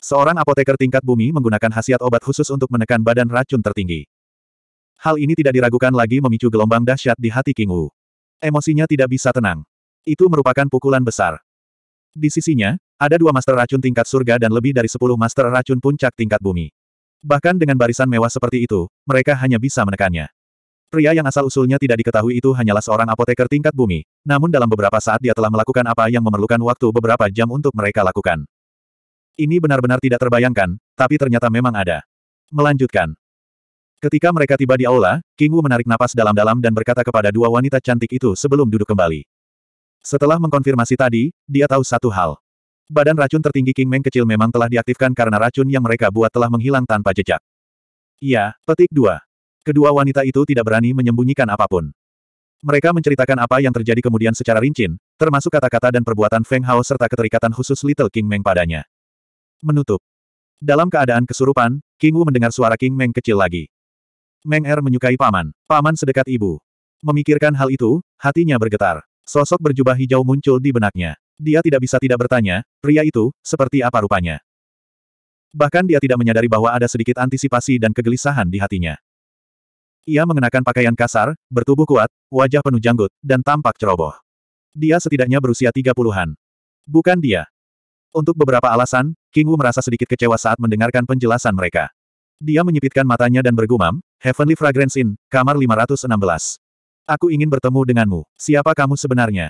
S1: Seorang apoteker tingkat bumi menggunakan hasiat obat khusus untuk menekan badan racun tertinggi. Hal ini tidak diragukan lagi memicu gelombang dahsyat di hati King Wu. Emosinya tidak bisa tenang. Itu merupakan pukulan besar. Di sisinya, ada dua master racun tingkat surga dan lebih dari sepuluh master racun puncak tingkat bumi. Bahkan dengan barisan mewah seperti itu, mereka hanya bisa menekannya. Pria yang asal-usulnya tidak diketahui itu hanyalah seorang apoteker tingkat bumi, namun dalam beberapa saat dia telah melakukan apa yang memerlukan waktu beberapa jam untuk mereka lakukan. Ini benar-benar tidak terbayangkan, tapi ternyata memang ada. Melanjutkan. Ketika mereka tiba di aula, King Wu menarik napas dalam-dalam dan berkata kepada dua wanita cantik itu sebelum duduk kembali. Setelah mengkonfirmasi tadi, dia tahu satu hal. Badan racun tertinggi King Meng kecil memang telah diaktifkan karena racun yang mereka buat telah menghilang tanpa jejak. Iya, petik dua. Kedua wanita itu tidak berani menyembunyikan apapun. Mereka menceritakan apa yang terjadi kemudian secara rinci, termasuk kata-kata dan perbuatan Feng Hao serta keterikatan khusus Little King Meng padanya. Menutup. Dalam keadaan kesurupan, King Wu mendengar suara King Meng kecil lagi. Meng Er menyukai paman. Paman sedekat ibu. Memikirkan hal itu, hatinya bergetar. Sosok berjubah hijau muncul di benaknya. Dia tidak bisa tidak bertanya, pria itu, seperti apa rupanya. Bahkan dia tidak menyadari bahwa ada sedikit antisipasi dan kegelisahan di hatinya. Ia mengenakan pakaian kasar, bertubuh kuat, wajah penuh janggut, dan tampak ceroboh. Dia setidaknya berusia tiga puluhan. Bukan dia. Untuk beberapa alasan, King Wu merasa sedikit kecewa saat mendengarkan penjelasan mereka. Dia menyipitkan matanya dan bergumam, Heavenly Fragrance Inn, kamar 516. Aku ingin bertemu denganmu. Siapa kamu sebenarnya?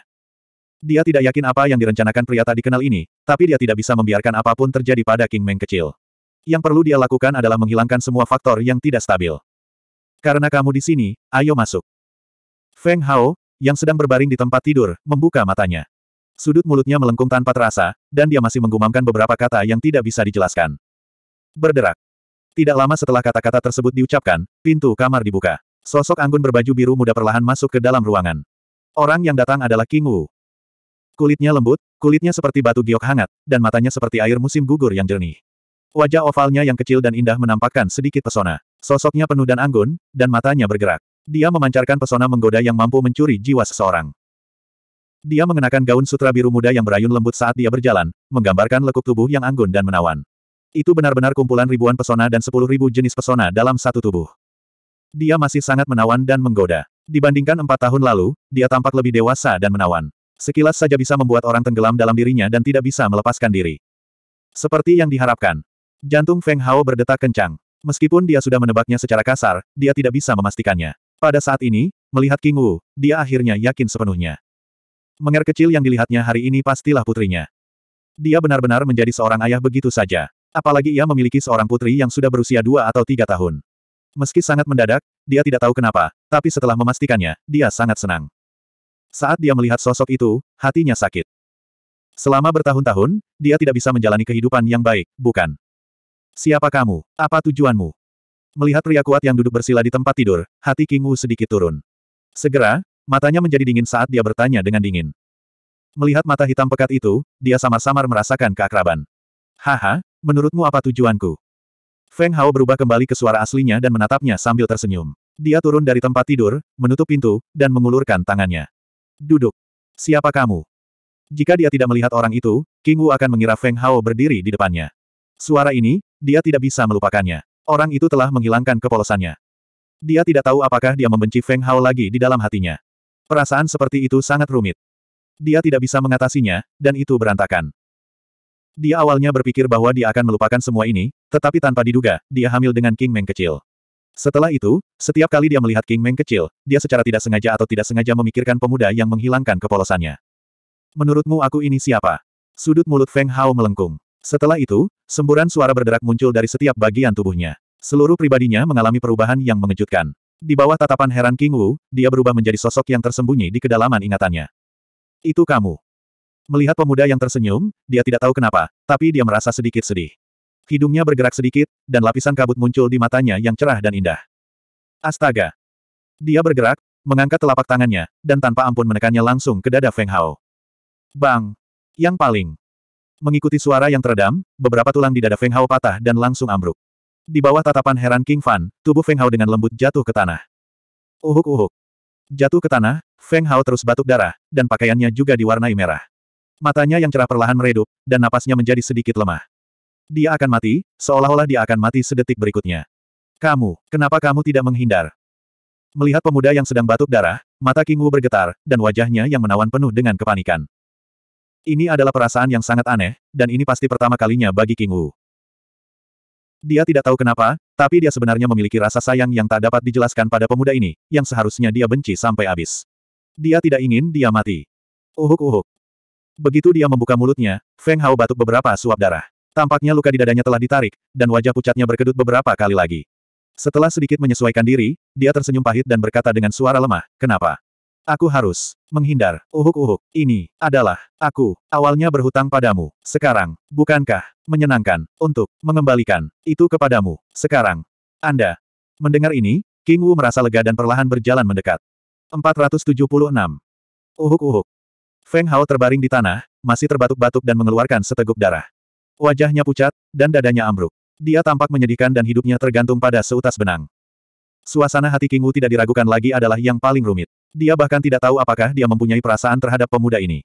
S1: Dia tidak yakin apa yang direncanakan pria tak dikenal ini, tapi dia tidak bisa membiarkan apapun terjadi pada King Meng kecil. Yang perlu dia lakukan adalah menghilangkan semua faktor yang tidak stabil. Karena kamu di sini, ayo masuk. Feng Hao, yang sedang berbaring di tempat tidur, membuka matanya. Sudut mulutnya melengkung tanpa terasa, dan dia masih menggumamkan beberapa kata yang tidak bisa dijelaskan. Berderak. Tidak lama setelah kata-kata tersebut diucapkan, pintu kamar dibuka. Sosok anggun berbaju biru muda perlahan masuk ke dalam ruangan. Orang yang datang adalah King Wu. Kulitnya lembut, kulitnya seperti batu giok hangat, dan matanya seperti air musim gugur yang jernih. Wajah ovalnya yang kecil dan indah menampakkan sedikit pesona. Sosoknya penuh dan anggun, dan matanya bergerak. Dia memancarkan pesona menggoda yang mampu mencuri jiwa seseorang. Dia mengenakan gaun sutra biru muda yang berayun lembut saat dia berjalan, menggambarkan lekuk tubuh yang anggun dan menawan. Itu benar-benar kumpulan ribuan pesona dan sepuluh ribu jenis pesona dalam satu tubuh. Dia masih sangat menawan dan menggoda. Dibandingkan empat tahun lalu, dia tampak lebih dewasa dan menawan. Sekilas saja bisa membuat orang tenggelam dalam dirinya dan tidak bisa melepaskan diri. Seperti yang diharapkan. Jantung Feng Hao berdetak kencang. Meskipun dia sudah menebaknya secara kasar, dia tidak bisa memastikannya. Pada saat ini, melihat King Wu, dia akhirnya yakin sepenuhnya. Menger kecil yang dilihatnya hari ini pastilah putrinya. Dia benar-benar menjadi seorang ayah begitu saja. Apalagi ia memiliki seorang putri yang sudah berusia dua atau tiga tahun. Meski sangat mendadak, dia tidak tahu kenapa, tapi setelah memastikannya, dia sangat senang. Saat dia melihat sosok itu, hatinya sakit. Selama bertahun-tahun, dia tidak bisa menjalani kehidupan yang baik, bukan? Siapa kamu? Apa tujuanmu? Melihat pria kuat yang duduk bersila di tempat tidur, hati King Wu sedikit turun. Segera, matanya menjadi dingin saat dia bertanya dengan dingin. Melihat mata hitam pekat itu, dia samar-samar merasakan keakraban. Haha, Menurutmu apa tujuanku? Feng Hao berubah kembali ke suara aslinya dan menatapnya sambil tersenyum. Dia turun dari tempat tidur, menutup pintu, dan mengulurkan tangannya. Duduk. Siapa kamu? Jika dia tidak melihat orang itu, King Wu akan mengira Feng Hao berdiri di depannya. Suara ini, dia tidak bisa melupakannya. Orang itu telah menghilangkan kepolosannya. Dia tidak tahu apakah dia membenci Feng Hao lagi di dalam hatinya. Perasaan seperti itu sangat rumit. Dia tidak bisa mengatasinya, dan itu berantakan. Dia awalnya berpikir bahwa dia akan melupakan semua ini, tetapi tanpa diduga, dia hamil dengan King Meng kecil. Setelah itu, setiap kali dia melihat King Meng kecil, dia secara tidak sengaja atau tidak sengaja memikirkan pemuda yang menghilangkan kepolosannya. Menurutmu aku ini siapa? Sudut mulut Feng Hao melengkung. Setelah itu, semburan suara berderak muncul dari setiap bagian tubuhnya. Seluruh pribadinya mengalami perubahan yang mengejutkan. Di bawah tatapan heran King Wu, dia berubah menjadi sosok yang tersembunyi di kedalaman ingatannya. Itu kamu. Melihat pemuda yang tersenyum, dia tidak tahu kenapa, tapi dia merasa sedikit sedih. Hidungnya bergerak sedikit, dan lapisan kabut muncul di matanya yang cerah dan indah. Astaga! Dia bergerak, mengangkat telapak tangannya, dan tanpa ampun menekannya langsung ke dada Feng Hao. Bang! Yang paling! Mengikuti suara yang teredam, beberapa tulang di dada Feng Hao patah dan langsung ambruk. Di bawah tatapan heran King Fan, tubuh Feng Hao dengan lembut jatuh ke tanah. Uhuk-uhuk. Jatuh ke tanah, Feng Hao terus batuk darah, dan pakaiannya juga diwarnai merah. Matanya yang cerah perlahan meredup, dan napasnya menjadi sedikit lemah. Dia akan mati, seolah-olah dia akan mati sedetik berikutnya. Kamu, kenapa kamu tidak menghindar? Melihat pemuda yang sedang batuk darah, mata King Wu bergetar, dan wajahnya yang menawan penuh dengan kepanikan. Ini adalah perasaan yang sangat aneh, dan ini pasti pertama kalinya bagi King Wu. Dia tidak tahu kenapa, tapi dia sebenarnya memiliki rasa sayang yang tak dapat dijelaskan pada pemuda ini, yang seharusnya dia benci sampai habis. Dia tidak ingin dia mati. Uhuk-uhuk, Begitu dia membuka mulutnya, Feng Hao batuk beberapa suap darah. Tampaknya luka di dadanya telah ditarik, dan wajah pucatnya berkedut beberapa kali lagi. Setelah sedikit menyesuaikan diri, dia tersenyum pahit dan berkata dengan suara lemah, kenapa? Aku harus menghindar. Uhuk-uhuk, ini adalah aku. Awalnya berhutang padamu. Sekarang, bukankah menyenangkan untuk mengembalikan itu kepadamu? Sekarang, Anda mendengar ini, King Wu merasa lega dan perlahan berjalan mendekat. 476. Uhuk-uhuk, Feng Hao terbaring di tanah, masih terbatuk-batuk dan mengeluarkan seteguk darah. Wajahnya pucat, dan dadanya ambruk. Dia tampak menyedihkan dan hidupnya tergantung pada seutas benang. Suasana hati King Wu tidak diragukan lagi adalah yang paling rumit. Dia bahkan tidak tahu apakah dia mempunyai perasaan terhadap pemuda ini.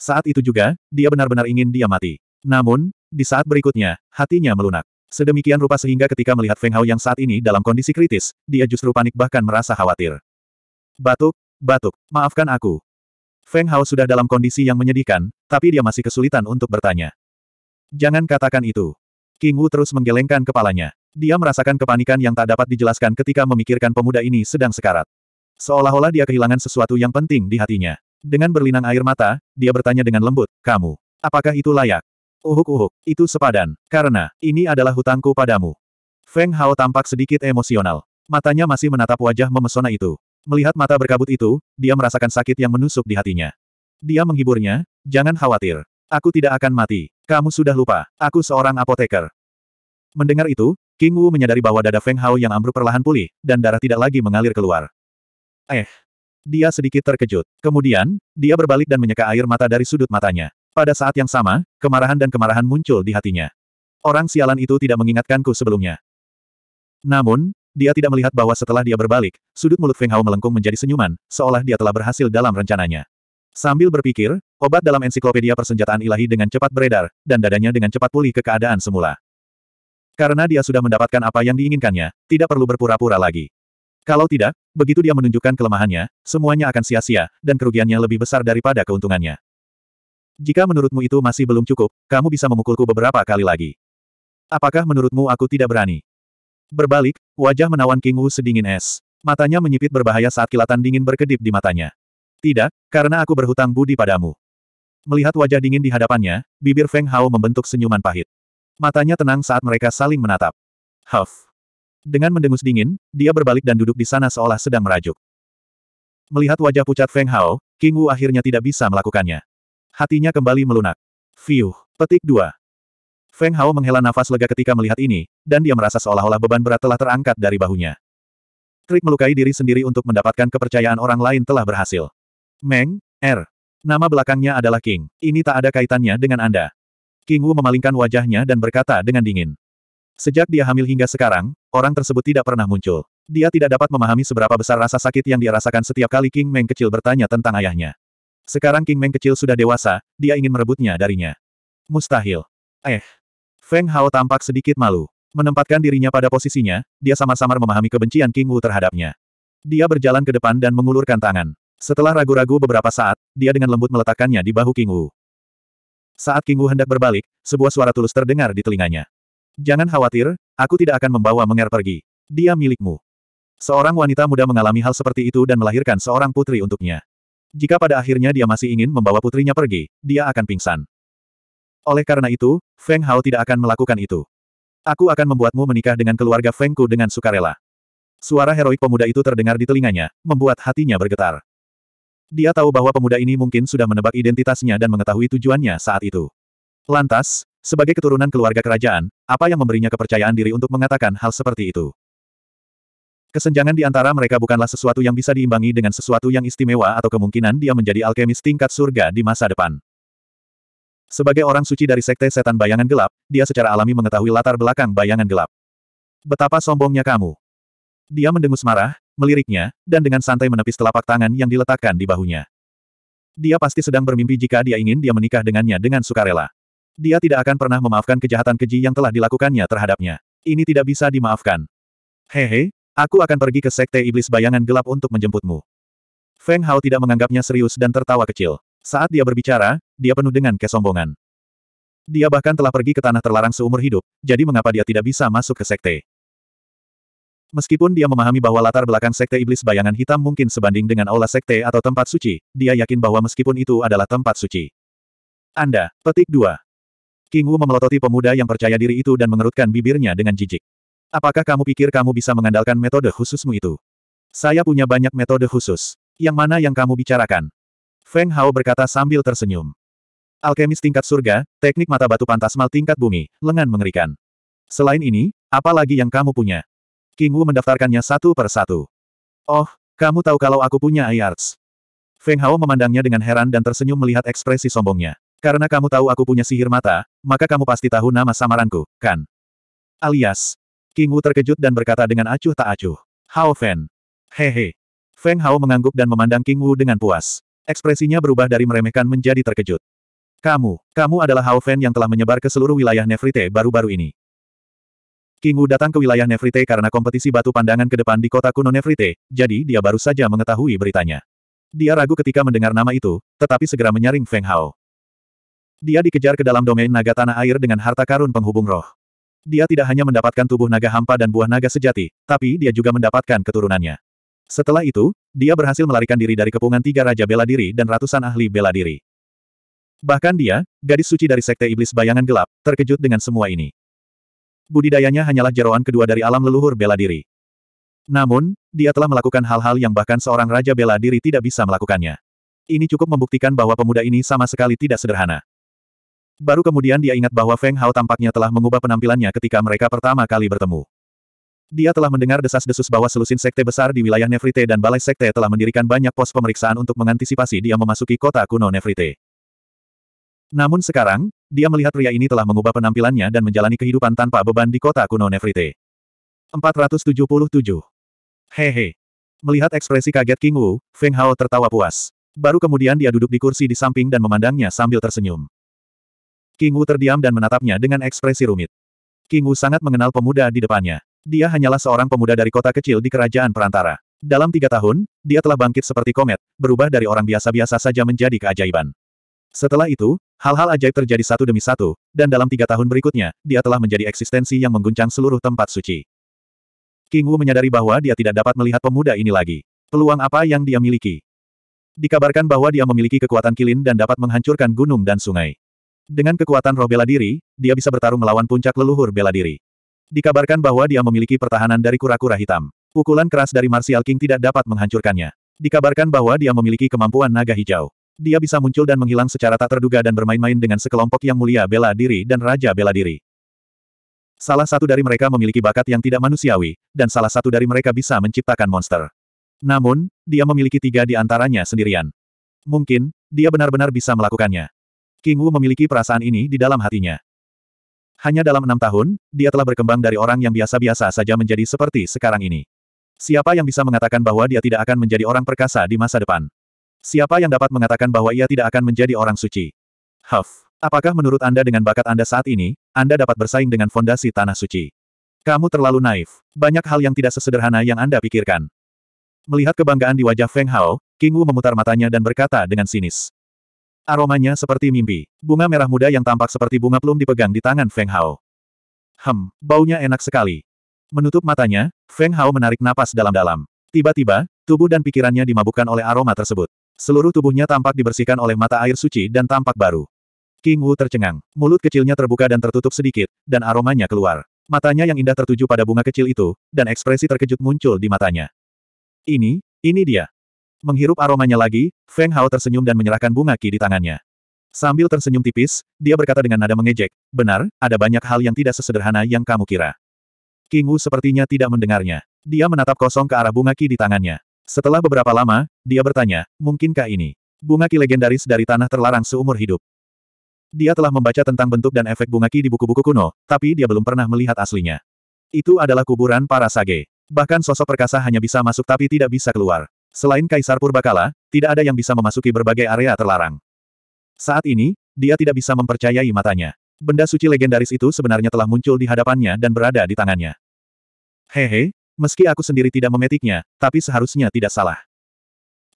S1: Saat itu juga, dia benar-benar ingin dia mati. Namun, di saat berikutnya, hatinya melunak. Sedemikian rupa sehingga ketika melihat Feng Hao yang saat ini dalam kondisi kritis, dia justru panik bahkan merasa khawatir. Batuk, batuk, maafkan aku, Feng Hao sudah dalam kondisi yang menyedihkan, tapi dia masih kesulitan untuk bertanya. Jangan katakan itu. King Wu terus menggelengkan kepalanya. Dia merasakan kepanikan yang tak dapat dijelaskan ketika memikirkan pemuda ini sedang sekarat. Seolah-olah dia kehilangan sesuatu yang penting di hatinya. Dengan berlinang air mata, dia bertanya dengan lembut, kamu, apakah itu layak? Uhuk-uhuk, itu sepadan, karena, ini adalah hutangku padamu. Feng Hao tampak sedikit emosional. Matanya masih menatap wajah memesona itu. Melihat mata berkabut itu, dia merasakan sakit yang menusuk di hatinya. Dia menghiburnya, jangan khawatir. Aku tidak akan mati. Kamu sudah lupa, aku seorang apoteker. Mendengar itu, King Wu menyadari bahwa dada Feng Hao yang ambruk perlahan pulih, dan darah tidak lagi mengalir keluar. Eh. Dia sedikit terkejut. Kemudian, dia berbalik dan menyeka air mata dari sudut matanya. Pada saat yang sama, kemarahan dan kemarahan muncul di hatinya. Orang sialan itu tidak mengingatkanku sebelumnya. Namun, dia tidak melihat bahwa setelah dia berbalik, sudut mulut Feng Hao melengkung menjadi senyuman, seolah dia telah berhasil dalam rencananya. Sambil berpikir, obat dalam ensiklopedia persenjataan ilahi dengan cepat beredar, dan dadanya dengan cepat pulih ke keadaan semula. Karena dia sudah mendapatkan apa yang diinginkannya, tidak perlu berpura-pura lagi. Kalau tidak, begitu dia menunjukkan kelemahannya, semuanya akan sia-sia, dan kerugiannya lebih besar daripada keuntungannya. Jika menurutmu itu masih belum cukup, kamu bisa memukulku beberapa kali lagi. Apakah menurutmu aku tidak berani? Berbalik, wajah menawan King Wu sedingin es. Matanya menyipit berbahaya saat kilatan dingin berkedip di matanya. Tidak, karena aku berhutang budi padamu. Melihat wajah dingin di hadapannya, bibir Feng Hao membentuk senyuman pahit. Matanya tenang saat mereka saling menatap. Huff. Dengan mendengus dingin, dia berbalik dan duduk di sana seolah sedang merajuk. Melihat wajah pucat Feng Hao, King Wu akhirnya tidak bisa melakukannya. Hatinya kembali melunak. Fiuh. Petik 2. Feng Hao menghela nafas lega ketika melihat ini, dan dia merasa seolah-olah beban berat telah terangkat dari bahunya. Trik melukai diri sendiri untuk mendapatkan kepercayaan orang lain telah berhasil. Meng, Er, Nama belakangnya adalah King. Ini tak ada kaitannya dengan Anda. King Wu memalingkan wajahnya dan berkata dengan dingin. Sejak dia hamil hingga sekarang, orang tersebut tidak pernah muncul. Dia tidak dapat memahami seberapa besar rasa sakit yang dia rasakan setiap kali King Meng kecil bertanya tentang ayahnya. Sekarang King Meng kecil sudah dewasa, dia ingin merebutnya darinya. Mustahil. Eh, Feng Hao tampak sedikit malu. Menempatkan dirinya pada posisinya, dia samar-samar memahami kebencian King Wu terhadapnya. Dia berjalan ke depan dan mengulurkan tangan. Setelah ragu-ragu beberapa saat, dia dengan lembut meletakkannya di bahu King Wu. Saat King Wu hendak berbalik, sebuah suara tulus terdengar di telinganya. Jangan khawatir, aku tidak akan membawa Menger pergi. Dia milikmu. Seorang wanita muda mengalami hal seperti itu dan melahirkan seorang putri untuknya. Jika pada akhirnya dia masih ingin membawa putrinya pergi, dia akan pingsan. Oleh karena itu, Feng Hao tidak akan melakukan itu. Aku akan membuatmu menikah dengan keluarga Fengku dengan sukarela. Suara heroik pemuda itu terdengar di telinganya, membuat hatinya bergetar. Dia tahu bahwa pemuda ini mungkin sudah menebak identitasnya dan mengetahui tujuannya saat itu. Lantas, sebagai keturunan keluarga kerajaan, apa yang memberinya kepercayaan diri untuk mengatakan hal seperti itu? Kesenjangan di antara mereka bukanlah sesuatu yang bisa diimbangi dengan sesuatu yang istimewa atau kemungkinan dia menjadi alkemis tingkat surga di masa depan. Sebagai orang suci dari sekte setan bayangan gelap, dia secara alami mengetahui latar belakang bayangan gelap. Betapa sombongnya kamu. Dia mendengus marah, meliriknya, dan dengan santai menepis telapak tangan yang diletakkan di bahunya. Dia pasti sedang bermimpi jika dia ingin dia menikah dengannya dengan sukarela. Dia tidak akan pernah memaafkan kejahatan keji yang telah dilakukannya terhadapnya. Ini tidak bisa dimaafkan. Hehe, aku akan pergi ke sekte iblis bayangan gelap untuk menjemputmu. Feng Hao tidak menganggapnya serius dan tertawa kecil. Saat dia berbicara, dia penuh dengan kesombongan. Dia bahkan telah pergi ke tanah terlarang seumur hidup, jadi mengapa dia tidak bisa masuk ke sekte? Meskipun dia memahami bahwa latar belakang sekte iblis bayangan hitam mungkin sebanding dengan aula sekte atau tempat suci, dia yakin bahwa meskipun itu adalah tempat suci. Anda, petik 2. King Wu memelototi pemuda yang percaya diri itu dan mengerutkan bibirnya dengan jijik. Apakah kamu pikir kamu bisa mengandalkan metode khususmu itu? Saya punya banyak metode khusus. Yang mana yang kamu bicarakan? Feng Hao berkata sambil tersenyum. Alkemis tingkat surga, teknik mata batu pantas mal tingkat bumi, lengan mengerikan. Selain ini, apa lagi yang kamu punya? King Wu mendaftarkannya satu per satu. Oh, kamu tahu kalau aku punya Arts. Feng Hao memandangnya dengan heran dan tersenyum melihat ekspresi sombongnya. Karena kamu tahu aku punya sihir mata, maka kamu pasti tahu nama samaranku, kan? Alias. King Wu terkejut dan berkata dengan acuh tak acuh. Hao Fen. Hehe. Feng Hao mengangguk dan memandang King Wu dengan puas. Ekspresinya berubah dari meremehkan menjadi terkejut. Kamu, kamu adalah Hao Fan yang telah menyebar ke seluruh wilayah Nefrite baru-baru ini. King Wu datang ke wilayah Nefrite karena kompetisi batu pandangan ke depan di kota kuno Nefrite, jadi dia baru saja mengetahui beritanya. Dia ragu ketika mendengar nama itu, tetapi segera menyaring Feng Hao. Dia dikejar ke dalam domain naga tanah air dengan harta karun penghubung roh. Dia tidak hanya mendapatkan tubuh naga hampa dan buah naga sejati, tapi dia juga mendapatkan keturunannya. Setelah itu, dia berhasil melarikan diri dari kepungan tiga raja bela diri dan ratusan ahli bela diri. Bahkan dia, gadis suci dari Sekte Iblis Bayangan Gelap, terkejut dengan semua ini. Budidayanya hanyalah jeroan kedua dari alam leluhur bela diri. Namun, dia telah melakukan hal-hal yang bahkan seorang raja bela diri tidak bisa melakukannya. Ini cukup membuktikan bahwa pemuda ini sama sekali tidak sederhana. Baru kemudian dia ingat bahwa Feng Hao tampaknya telah mengubah penampilannya ketika mereka pertama kali bertemu. Dia telah mendengar desas-desus bahwa selusin sekte besar di wilayah Nefrite dan Balai Sekte telah mendirikan banyak pos pemeriksaan untuk mengantisipasi dia memasuki kota kuno Nefrite. Namun sekarang, dia melihat pria ini telah mengubah penampilannya dan menjalani kehidupan tanpa beban di kota kuno Nefrite. 477. Hehe. Melihat ekspresi kaget King Wu, Feng Hao tertawa puas. Baru kemudian dia duduk di kursi di samping dan memandangnya sambil tersenyum. King Wu terdiam dan menatapnya dengan ekspresi rumit. King Wu sangat mengenal pemuda di depannya. Dia hanyalah seorang pemuda dari kota kecil di kerajaan perantara. Dalam tiga tahun, dia telah bangkit seperti komet, berubah dari orang biasa-biasa saja menjadi keajaiban. Setelah itu, hal-hal ajaib terjadi satu demi satu, dan dalam tiga tahun berikutnya, dia telah menjadi eksistensi yang mengguncang seluruh tempat suci. King Wu menyadari bahwa dia tidak dapat melihat pemuda ini lagi. Peluang apa yang dia miliki? Dikabarkan bahwa dia memiliki kekuatan kilin dan dapat menghancurkan gunung dan sungai. Dengan kekuatan roh bela diri, dia bisa bertarung melawan puncak leluhur bela diri. Dikabarkan bahwa dia memiliki pertahanan dari kura-kura hitam. Pukulan keras dari Martial King tidak dapat menghancurkannya. Dikabarkan bahwa dia memiliki kemampuan naga hijau. Dia bisa muncul dan menghilang secara tak terduga dan bermain-main dengan sekelompok yang mulia bela diri dan raja bela diri. Salah satu dari mereka memiliki bakat yang tidak manusiawi, dan salah satu dari mereka bisa menciptakan monster. Namun, dia memiliki tiga di antaranya sendirian. Mungkin, dia benar-benar bisa melakukannya. King Wu memiliki perasaan ini di dalam hatinya. Hanya dalam enam tahun, dia telah berkembang dari orang yang biasa-biasa saja menjadi seperti sekarang ini. Siapa yang bisa mengatakan bahwa dia tidak akan menjadi orang perkasa di masa depan? Siapa yang dapat mengatakan bahwa ia tidak akan menjadi orang suci? Huff, apakah menurut Anda dengan bakat Anda saat ini, Anda dapat bersaing dengan fondasi tanah suci? Kamu terlalu naif. Banyak hal yang tidak sesederhana yang Anda pikirkan. Melihat kebanggaan di wajah Feng Hao, King Wu memutar matanya dan berkata dengan sinis. Aromanya seperti mimpi. Bunga merah muda yang tampak seperti bunga plum dipegang di tangan Feng Hao. Hem, baunya enak sekali. Menutup matanya, Feng Hao menarik napas dalam-dalam. Tiba-tiba, tubuh dan pikirannya dimabukkan oleh aroma tersebut. Seluruh tubuhnya tampak dibersihkan oleh mata air suci dan tampak baru. King Wu tercengang. Mulut kecilnya terbuka dan tertutup sedikit, dan aromanya keluar. Matanya yang indah tertuju pada bunga kecil itu, dan ekspresi terkejut muncul di matanya. Ini, ini dia. Menghirup aromanya lagi, Feng Hao tersenyum dan menyerahkan bunga ki di tangannya. Sambil tersenyum tipis, dia berkata dengan nada mengejek, benar, ada banyak hal yang tidak sesederhana yang kamu kira. King Wu sepertinya tidak mendengarnya. Dia menatap kosong ke arah bunga ki di tangannya. Setelah beberapa lama, dia bertanya, mungkinkah ini? Bunga ki legendaris dari tanah terlarang seumur hidup. Dia telah membaca tentang bentuk dan efek bunga ki di buku-buku kuno, tapi dia belum pernah melihat aslinya. Itu adalah kuburan para sage. Bahkan sosok perkasa hanya bisa masuk tapi tidak bisa keluar. Selain Kaisar Purbakala, tidak ada yang bisa memasuki berbagai area terlarang. Saat ini, dia tidak bisa mempercayai matanya. Benda suci legendaris itu sebenarnya telah muncul di hadapannya dan berada di tangannya. Hehe, meski aku sendiri tidak memetiknya, tapi seharusnya tidak salah.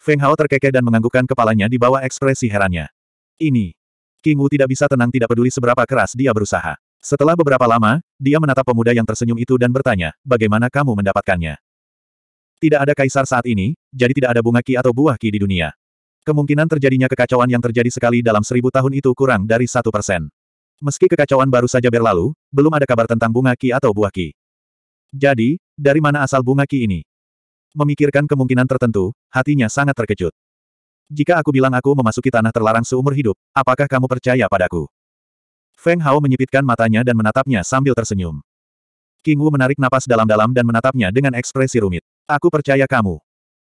S1: Feng Hao terkekeh dan menganggukkan kepalanya di bawah ekspresi herannya. Ini. King Wu tidak bisa tenang tidak peduli seberapa keras dia berusaha. Setelah beberapa lama, dia menatap pemuda yang tersenyum itu dan bertanya, bagaimana kamu mendapatkannya? Tidak ada kaisar saat ini, jadi tidak ada bunga ki atau buah ki di dunia. Kemungkinan terjadinya kekacauan yang terjadi sekali dalam seribu tahun itu kurang dari satu persen. Meski kekacauan baru saja berlalu, belum ada kabar tentang bunga ki atau buah ki. Jadi, dari mana asal bunga ki ini? Memikirkan kemungkinan tertentu, hatinya sangat terkejut. Jika aku bilang aku memasuki tanah terlarang seumur hidup, apakah kamu percaya padaku? Feng Hao menyipitkan matanya dan menatapnya sambil tersenyum. King Wu menarik napas dalam-dalam dan menatapnya dengan ekspresi rumit. Aku percaya kamu.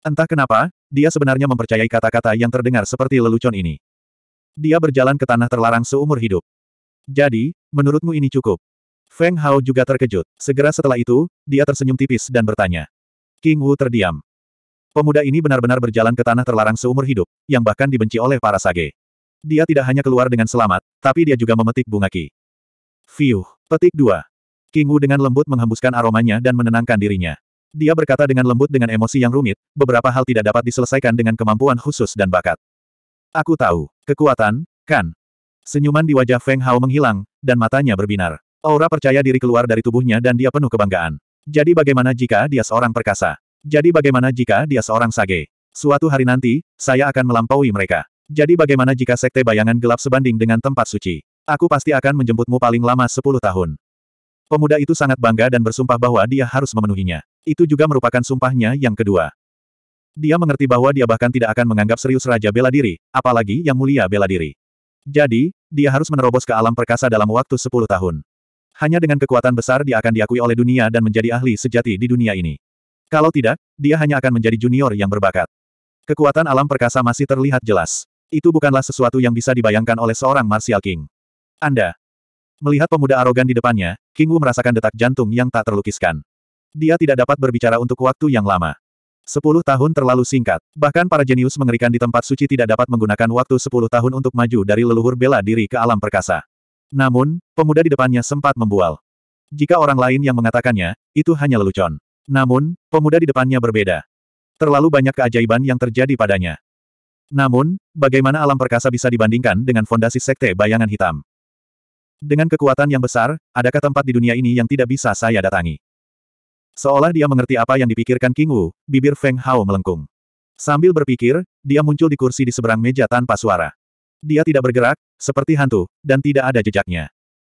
S1: Entah kenapa, dia sebenarnya mempercayai kata-kata yang terdengar seperti lelucon ini. Dia berjalan ke tanah terlarang seumur hidup. Jadi, menurutmu ini cukup? Feng Hao juga terkejut. Segera setelah itu, dia tersenyum tipis dan bertanya. King Wu terdiam. Pemuda ini benar-benar berjalan ke tanah terlarang seumur hidup, yang bahkan dibenci oleh para sage. Dia tidak hanya keluar dengan selamat, tapi dia juga memetik bunga ki. Fiuh. Petik dua. King Wu dengan lembut menghembuskan aromanya dan menenangkan dirinya. Dia berkata dengan lembut dengan emosi yang rumit, beberapa hal tidak dapat diselesaikan dengan kemampuan khusus dan bakat. Aku tahu, kekuatan, kan? Senyuman di wajah Feng Hao menghilang, dan matanya berbinar. Aura percaya diri keluar dari tubuhnya dan dia penuh kebanggaan. Jadi bagaimana jika dia seorang perkasa? Jadi bagaimana jika dia seorang sage? Suatu hari nanti, saya akan melampaui mereka. Jadi bagaimana jika sekte bayangan gelap sebanding dengan tempat suci? Aku pasti akan menjemputmu paling lama sepuluh tahun. Pemuda itu sangat bangga dan bersumpah bahwa dia harus memenuhinya. Itu juga merupakan sumpahnya yang kedua. Dia mengerti bahwa dia bahkan tidak akan menganggap serius Raja Bela Diri, apalagi Yang Mulia Bela Diri. Jadi, dia harus menerobos ke alam perkasa dalam waktu 10 tahun. Hanya dengan kekuatan besar dia akan diakui oleh dunia dan menjadi ahli sejati di dunia ini. Kalau tidak, dia hanya akan menjadi junior yang berbakat. Kekuatan alam perkasa masih terlihat jelas. Itu bukanlah sesuatu yang bisa dibayangkan oleh seorang Martial King. Anda. Melihat pemuda arogan di depannya, King Wu merasakan detak jantung yang tak terlukiskan. Dia tidak dapat berbicara untuk waktu yang lama. Sepuluh tahun terlalu singkat. Bahkan para jenius mengerikan di tempat suci tidak dapat menggunakan waktu sepuluh tahun untuk maju dari leluhur bela diri ke alam perkasa. Namun, pemuda di depannya sempat membual. Jika orang lain yang mengatakannya, itu hanya lelucon. Namun, pemuda di depannya berbeda. Terlalu banyak keajaiban yang terjadi padanya. Namun, bagaimana alam perkasa bisa dibandingkan dengan fondasi sekte bayangan hitam? Dengan kekuatan yang besar, adakah tempat di dunia ini yang tidak bisa saya datangi? Seolah dia mengerti apa yang dipikirkan King Wu, bibir Feng Hao melengkung. Sambil berpikir, dia muncul di kursi di seberang meja tanpa suara. Dia tidak bergerak, seperti hantu, dan tidak ada jejaknya.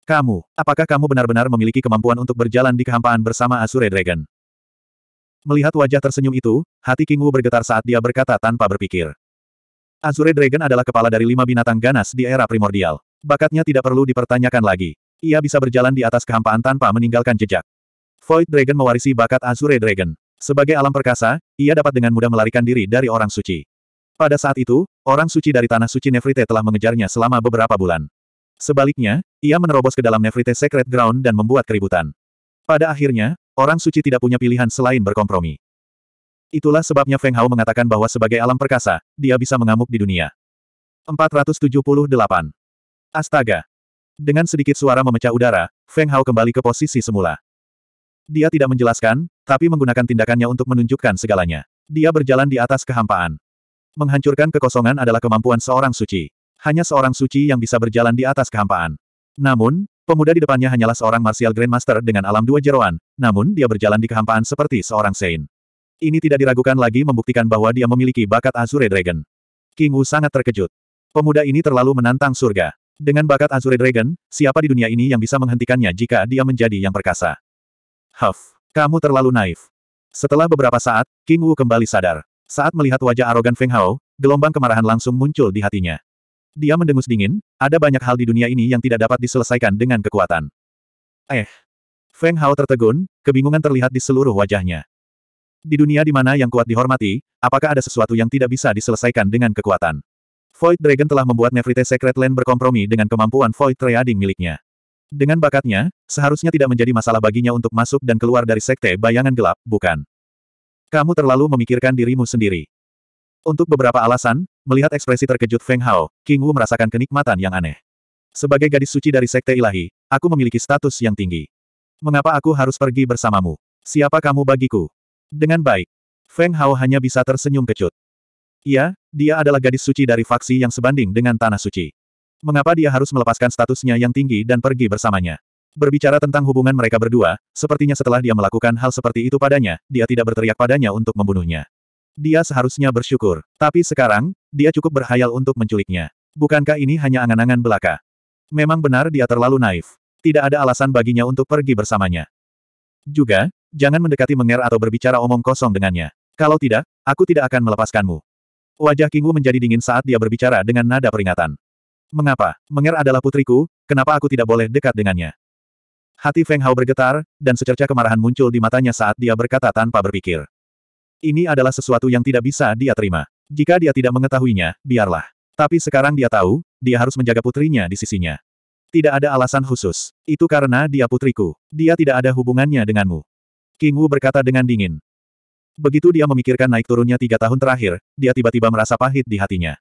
S1: Kamu, apakah kamu benar-benar memiliki kemampuan untuk berjalan di kehampaan bersama Asure Dragon? Melihat wajah tersenyum itu, hati King Wu bergetar saat dia berkata tanpa berpikir. Azure Dragon adalah kepala dari lima binatang ganas di era primordial. Bakatnya tidak perlu dipertanyakan lagi. Ia bisa berjalan di atas kehampaan tanpa meninggalkan jejak. Void Dragon mewarisi bakat Azure Dragon. Sebagai alam perkasa, ia dapat dengan mudah melarikan diri dari orang suci. Pada saat itu, orang suci dari tanah suci Nefrite telah mengejarnya selama beberapa bulan. Sebaliknya, ia menerobos ke dalam Nefrite Secret Ground dan membuat keributan. Pada akhirnya, orang suci tidak punya pilihan selain berkompromi. Itulah sebabnya Feng Hao mengatakan bahwa sebagai alam perkasa, dia bisa mengamuk di dunia. 478. Astaga! Dengan sedikit suara memecah udara, Feng Hao kembali ke posisi semula. Dia tidak menjelaskan, tapi menggunakan tindakannya untuk menunjukkan segalanya. Dia berjalan di atas kehampaan. Menghancurkan kekosongan adalah kemampuan seorang suci. Hanya seorang suci yang bisa berjalan di atas kehampaan. Namun, pemuda di depannya hanyalah seorang martial grandmaster dengan alam dua jeroan, namun dia berjalan di kehampaan seperti seorang saint. Ini tidak diragukan lagi membuktikan bahwa dia memiliki bakat Azure Dragon. King Wu sangat terkejut. Pemuda ini terlalu menantang surga. Dengan bakat Azure Dragon, siapa di dunia ini yang bisa menghentikannya jika dia menjadi yang perkasa? Huff, kamu terlalu naif. Setelah beberapa saat, King Wu kembali sadar. Saat melihat wajah arogan Feng Hao, gelombang kemarahan langsung muncul di hatinya. Dia mendengus dingin, ada banyak hal di dunia ini yang tidak dapat diselesaikan dengan kekuatan. Eh. Feng Hao tertegun, kebingungan terlihat di seluruh wajahnya. Di dunia di mana yang kuat dihormati, apakah ada sesuatu yang tidak bisa diselesaikan dengan kekuatan? Void Dragon telah membuat Nefrite Secret Land berkompromi dengan kemampuan Void Trading miliknya. Dengan bakatnya, seharusnya tidak menjadi masalah baginya untuk masuk dan keluar dari sekte bayangan gelap, bukan? Kamu terlalu memikirkan dirimu sendiri. Untuk beberapa alasan, melihat ekspresi terkejut Feng Hao, King Wu merasakan kenikmatan yang aneh. Sebagai gadis suci dari sekte ilahi, aku memiliki status yang tinggi. Mengapa aku harus pergi bersamamu? Siapa kamu bagiku? Dengan baik. Feng Hao hanya bisa tersenyum kecut. Iya, dia adalah gadis suci dari faksi yang sebanding dengan tanah suci. Mengapa dia harus melepaskan statusnya yang tinggi dan pergi bersamanya? Berbicara tentang hubungan mereka berdua, sepertinya setelah dia melakukan hal seperti itu padanya, dia tidak berteriak padanya untuk membunuhnya. Dia seharusnya bersyukur. Tapi sekarang, dia cukup berhayal untuk menculiknya. Bukankah ini hanya angan-angan belaka? Memang benar dia terlalu naif. Tidak ada alasan baginya untuk pergi bersamanya. Juga, jangan mendekati Menger atau berbicara omong kosong dengannya. Kalau tidak, aku tidak akan melepaskanmu. Wajah Wu menjadi dingin saat dia berbicara dengan nada peringatan. Mengapa? Menger adalah putriku, kenapa aku tidak boleh dekat dengannya? Hati Feng Hao bergetar, dan secerca kemarahan muncul di matanya saat dia berkata tanpa berpikir. Ini adalah sesuatu yang tidak bisa dia terima. Jika dia tidak mengetahuinya, biarlah. Tapi sekarang dia tahu, dia harus menjaga putrinya di sisinya. Tidak ada alasan khusus. Itu karena dia putriku. Dia tidak ada hubungannya denganmu. King Wu berkata dengan dingin. Begitu dia memikirkan naik turunnya tiga tahun terakhir, dia tiba-tiba merasa pahit di hatinya.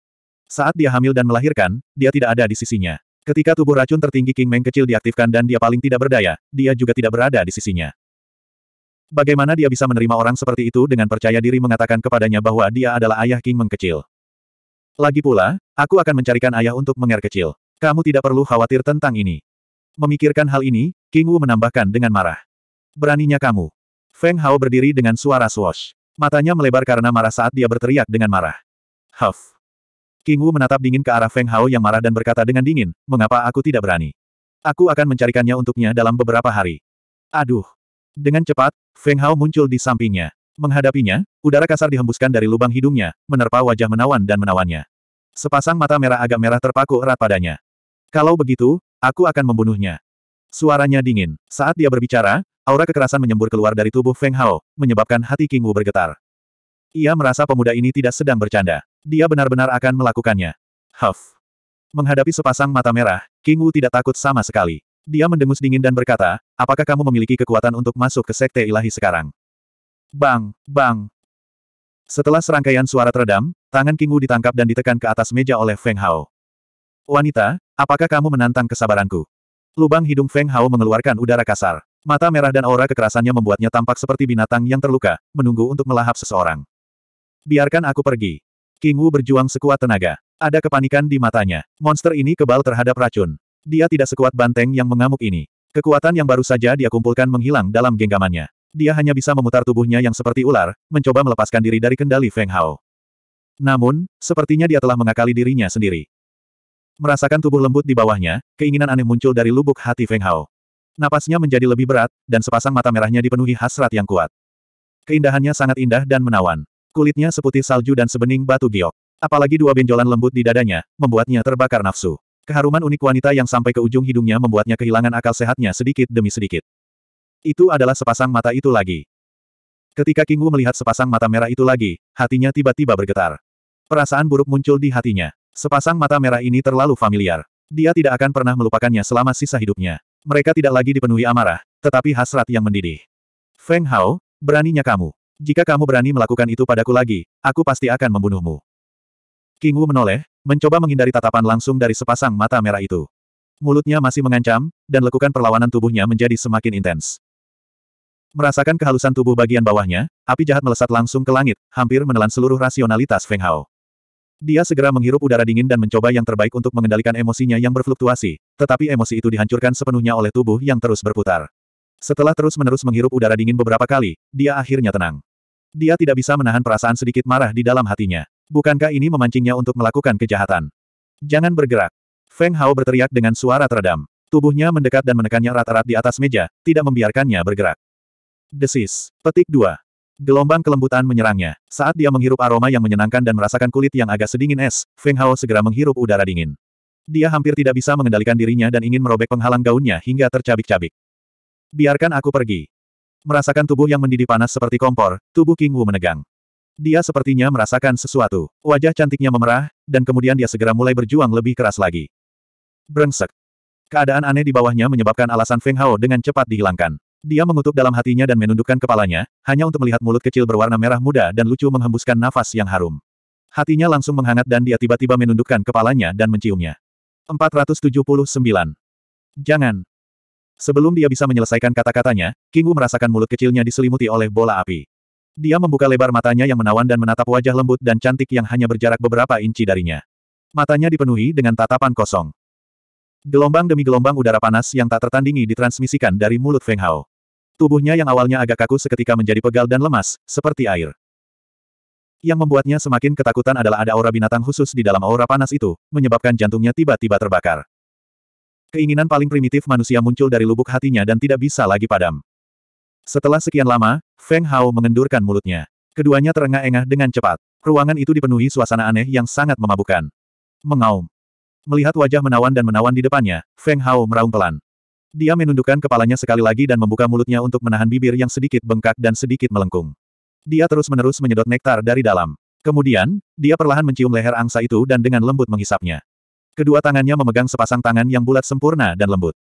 S1: Saat dia hamil dan melahirkan, dia tidak ada di sisinya. Ketika tubuh racun tertinggi King Meng kecil diaktifkan dan dia paling tidak berdaya, dia juga tidak berada di sisinya. Bagaimana dia bisa menerima orang seperti itu dengan percaya diri mengatakan kepadanya bahwa dia adalah ayah King Meng kecil? Lagi pula, aku akan mencarikan ayah untuk mengar kecil. Kamu tidak perlu khawatir tentang ini. Memikirkan hal ini, King Wu menambahkan dengan marah. Beraninya kamu. Feng Hao berdiri dengan suara swash. Matanya melebar karena marah saat dia berteriak dengan marah. Huff. King Wu menatap dingin ke arah Feng Hao yang marah dan berkata dengan dingin, mengapa aku tidak berani? Aku akan mencarikannya untuknya dalam beberapa hari. Aduh. Dengan cepat, Feng Hao muncul di sampingnya. Menghadapinya, udara kasar dihembuskan dari lubang hidungnya, menerpa wajah menawan dan menawannya. Sepasang mata merah agak merah terpaku erat padanya. Kalau begitu, aku akan membunuhnya. Suaranya dingin. Saat dia berbicara, aura kekerasan menyembur keluar dari tubuh Feng Hao, menyebabkan hati King Wu bergetar. Ia merasa pemuda ini tidak sedang bercanda. Dia benar-benar akan melakukannya. Huff. Menghadapi sepasang mata merah, King Wu tidak takut sama sekali. Dia mendengus dingin dan berkata, apakah kamu memiliki kekuatan untuk masuk ke sekte ilahi sekarang? Bang, bang. Setelah serangkaian suara teredam, tangan King Wu ditangkap dan ditekan ke atas meja oleh Feng Hao. Wanita, apakah kamu menantang kesabaranku? Lubang hidung Feng Hao mengeluarkan udara kasar. Mata merah dan aura kekerasannya membuatnya tampak seperti binatang yang terluka, menunggu untuk melahap seseorang. Biarkan aku pergi. King Wu berjuang sekuat tenaga. Ada kepanikan di matanya. Monster ini kebal terhadap racun. Dia tidak sekuat banteng yang mengamuk ini. Kekuatan yang baru saja dia kumpulkan menghilang dalam genggamannya. Dia hanya bisa memutar tubuhnya yang seperti ular, mencoba melepaskan diri dari kendali Feng Hao. Namun, sepertinya dia telah mengakali dirinya sendiri. Merasakan tubuh lembut di bawahnya, keinginan aneh muncul dari lubuk hati Feng Hao. Napasnya menjadi lebih berat, dan sepasang mata merahnya dipenuhi hasrat yang kuat. Keindahannya sangat indah dan menawan. Kulitnya seputih salju dan sebening batu giok. Apalagi dua benjolan lembut di dadanya, membuatnya terbakar nafsu. Keharuman unik wanita yang sampai ke ujung hidungnya membuatnya kehilangan akal sehatnya sedikit demi sedikit. Itu adalah sepasang mata itu lagi. Ketika King Wu melihat sepasang mata merah itu lagi, hatinya tiba-tiba bergetar. Perasaan buruk muncul di hatinya. Sepasang mata merah ini terlalu familiar. Dia tidak akan pernah melupakannya selama sisa hidupnya. Mereka tidak lagi dipenuhi amarah, tetapi hasrat yang mendidih. Feng Hao, beraninya kamu. Jika kamu berani melakukan itu padaku lagi, aku pasti akan membunuhmu. King Wu menoleh, mencoba menghindari tatapan langsung dari sepasang mata merah itu. Mulutnya masih mengancam, dan lekukan perlawanan tubuhnya menjadi semakin intens. Merasakan kehalusan tubuh bagian bawahnya, api jahat melesat langsung ke langit, hampir menelan seluruh rasionalitas Feng Hao. Dia segera menghirup udara dingin dan mencoba yang terbaik untuk mengendalikan emosinya yang berfluktuasi, tetapi emosi itu dihancurkan sepenuhnya oleh tubuh yang terus berputar. Setelah terus-menerus menghirup udara dingin beberapa kali, dia akhirnya tenang. Dia tidak bisa menahan perasaan sedikit marah di dalam hatinya. Bukankah ini memancingnya untuk melakukan kejahatan? Jangan bergerak. Feng Hao berteriak dengan suara teredam. Tubuhnya mendekat dan menekannya rata-rata di atas meja, tidak membiarkannya bergerak. Desis. Petik 2. Gelombang kelembutan menyerangnya. Saat dia menghirup aroma yang menyenangkan dan merasakan kulit yang agak sedingin es, Feng Hao segera menghirup udara dingin. Dia hampir tidak bisa mengendalikan dirinya dan ingin merobek penghalang gaunnya hingga tercabik-cabik. Biarkan aku pergi. Merasakan tubuh yang mendidih panas seperti kompor, tubuh King Wu menegang. Dia sepertinya merasakan sesuatu. Wajah cantiknya memerah, dan kemudian dia segera mulai berjuang lebih keras lagi. Brengsek. Keadaan aneh di bawahnya menyebabkan alasan Feng Hao dengan cepat dihilangkan. Dia mengutuk dalam hatinya dan menundukkan kepalanya, hanya untuk melihat mulut kecil berwarna merah muda dan lucu menghembuskan nafas yang harum. Hatinya langsung menghangat dan dia tiba-tiba menundukkan kepalanya dan menciumnya. 479. Jangan. Sebelum dia bisa menyelesaikan kata-katanya, Kingu merasakan mulut kecilnya diselimuti oleh bola api. Dia membuka lebar matanya yang menawan dan menatap wajah lembut dan cantik yang hanya berjarak beberapa inci darinya. Matanya dipenuhi dengan tatapan kosong. Gelombang demi gelombang udara panas yang tak tertandingi ditransmisikan dari mulut Feng Hao. Tubuhnya yang awalnya agak kaku seketika menjadi pegal dan lemas, seperti air. Yang membuatnya semakin ketakutan adalah ada aura binatang khusus di dalam aura panas itu, menyebabkan jantungnya tiba-tiba terbakar. Keinginan paling primitif manusia muncul dari lubuk hatinya dan tidak bisa lagi padam. Setelah sekian lama, Feng Hao mengendurkan mulutnya. Keduanya terengah-engah dengan cepat. Ruangan itu dipenuhi suasana aneh yang sangat memabukkan. Mengaum. Melihat wajah menawan dan menawan di depannya, Feng Hao meraung pelan. Dia menundukkan kepalanya sekali lagi dan membuka mulutnya untuk menahan bibir yang sedikit bengkak dan sedikit melengkung. Dia terus-menerus menyedot nektar dari dalam. Kemudian, dia perlahan mencium leher angsa itu dan dengan lembut menghisapnya. Kedua tangannya memegang sepasang tangan yang bulat sempurna dan lembut.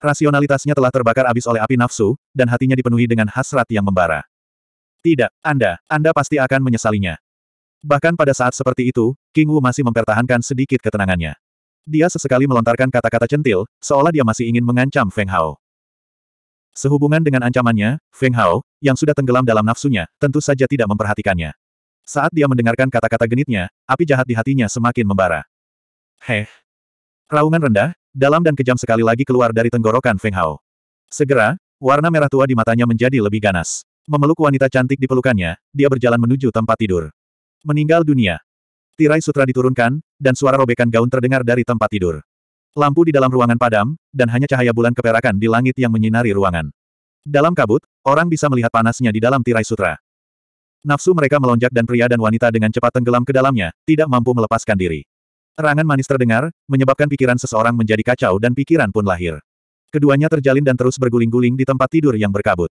S1: Rasionalitasnya telah terbakar abis oleh api nafsu, dan hatinya dipenuhi dengan hasrat yang membara. Tidak, Anda, Anda pasti akan menyesalinya. Bahkan pada saat seperti itu, King Wu masih mempertahankan sedikit ketenangannya. Dia sesekali melontarkan kata-kata centil, seolah dia masih ingin mengancam Feng Hao. Sehubungan dengan ancamannya, Feng Hao, yang sudah tenggelam dalam nafsunya, tentu saja tidak memperhatikannya. Saat dia mendengarkan kata-kata genitnya, api jahat di hatinya semakin membara. Heh. Raungan rendah, dalam dan kejam sekali lagi keluar dari tenggorokan Feng Hao. Segera, warna merah tua di matanya menjadi lebih ganas. Memeluk wanita cantik di pelukannya, dia berjalan menuju tempat tidur. Meninggal dunia. Tirai sutra diturunkan, dan suara robekan gaun terdengar dari tempat tidur. Lampu di dalam ruangan padam, dan hanya cahaya bulan keperakan di langit yang menyinari ruangan. Dalam kabut, orang bisa melihat panasnya di dalam tirai sutra. Nafsu mereka melonjak dan pria dan wanita dengan cepat tenggelam ke dalamnya, tidak mampu melepaskan diri. Erangan manis terdengar, menyebabkan pikiran seseorang menjadi kacau dan pikiran pun lahir. Keduanya terjalin dan terus berguling-guling di tempat tidur yang berkabut.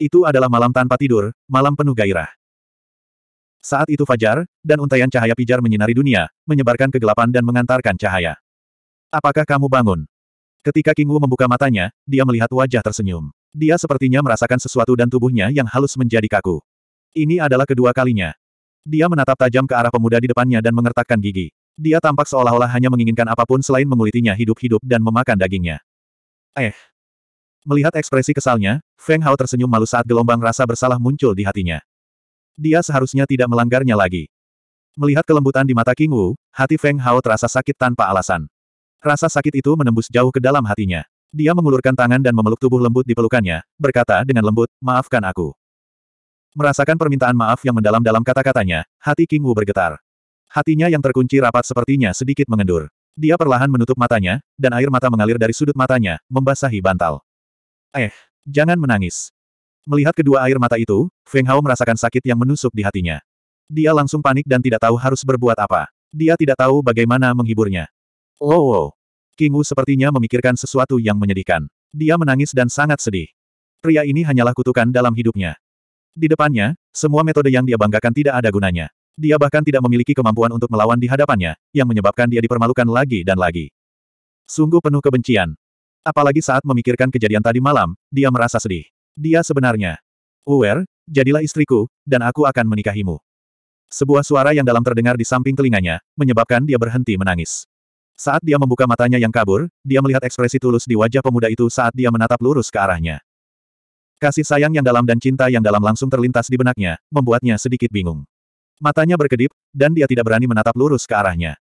S1: Itu adalah malam tanpa tidur, malam penuh gairah. Saat itu fajar, dan untaian cahaya pijar menyinari dunia, menyebarkan kegelapan dan mengantarkan cahaya. Apakah kamu bangun? Ketika King Wu membuka matanya, dia melihat wajah tersenyum. Dia sepertinya merasakan sesuatu dan tubuhnya yang halus menjadi kaku. Ini adalah kedua kalinya. Dia menatap tajam ke arah pemuda di depannya dan mengertakkan gigi. Dia tampak seolah-olah hanya menginginkan apapun selain mengulitinya hidup-hidup dan memakan dagingnya. Eh. Melihat ekspresi kesalnya, Feng Hao tersenyum malu saat gelombang rasa bersalah muncul di hatinya. Dia seharusnya tidak melanggarnya lagi. Melihat kelembutan di mata King Wu, hati Feng Hao terasa sakit tanpa alasan. Rasa sakit itu menembus jauh ke dalam hatinya. Dia mengulurkan tangan dan memeluk tubuh lembut di pelukannya, berkata dengan lembut, maafkan aku. Merasakan permintaan maaf yang mendalam dalam kata-katanya, hati King Wu bergetar. Hatinya yang terkunci rapat sepertinya sedikit mengendur. Dia perlahan menutup matanya, dan air mata mengalir dari sudut matanya, membasahi bantal. Eh, jangan menangis. Melihat kedua air mata itu, Feng Hao merasakan sakit yang menusuk di hatinya. Dia langsung panik dan tidak tahu harus berbuat apa. Dia tidak tahu bagaimana menghiburnya. Wow, oh, wow. Oh, oh. King Wu sepertinya memikirkan sesuatu yang menyedihkan. Dia menangis dan sangat sedih. Pria ini hanyalah kutukan dalam hidupnya. Di depannya, semua metode yang dia banggakan tidak ada gunanya. Dia bahkan tidak memiliki kemampuan untuk melawan di hadapannya, yang menyebabkan dia dipermalukan lagi dan lagi. Sungguh penuh kebencian. Apalagi saat memikirkan kejadian tadi malam, dia merasa sedih. Dia sebenarnya. Uwer, jadilah istriku, dan aku akan menikahimu. Sebuah suara yang dalam terdengar di samping telinganya, menyebabkan dia berhenti menangis. Saat dia membuka matanya yang kabur, dia melihat ekspresi tulus di wajah pemuda itu saat dia menatap lurus ke arahnya. Kasih sayang yang dalam dan cinta yang dalam langsung terlintas di benaknya, membuatnya sedikit bingung. Matanya berkedip, dan dia tidak berani menatap lurus ke arahnya.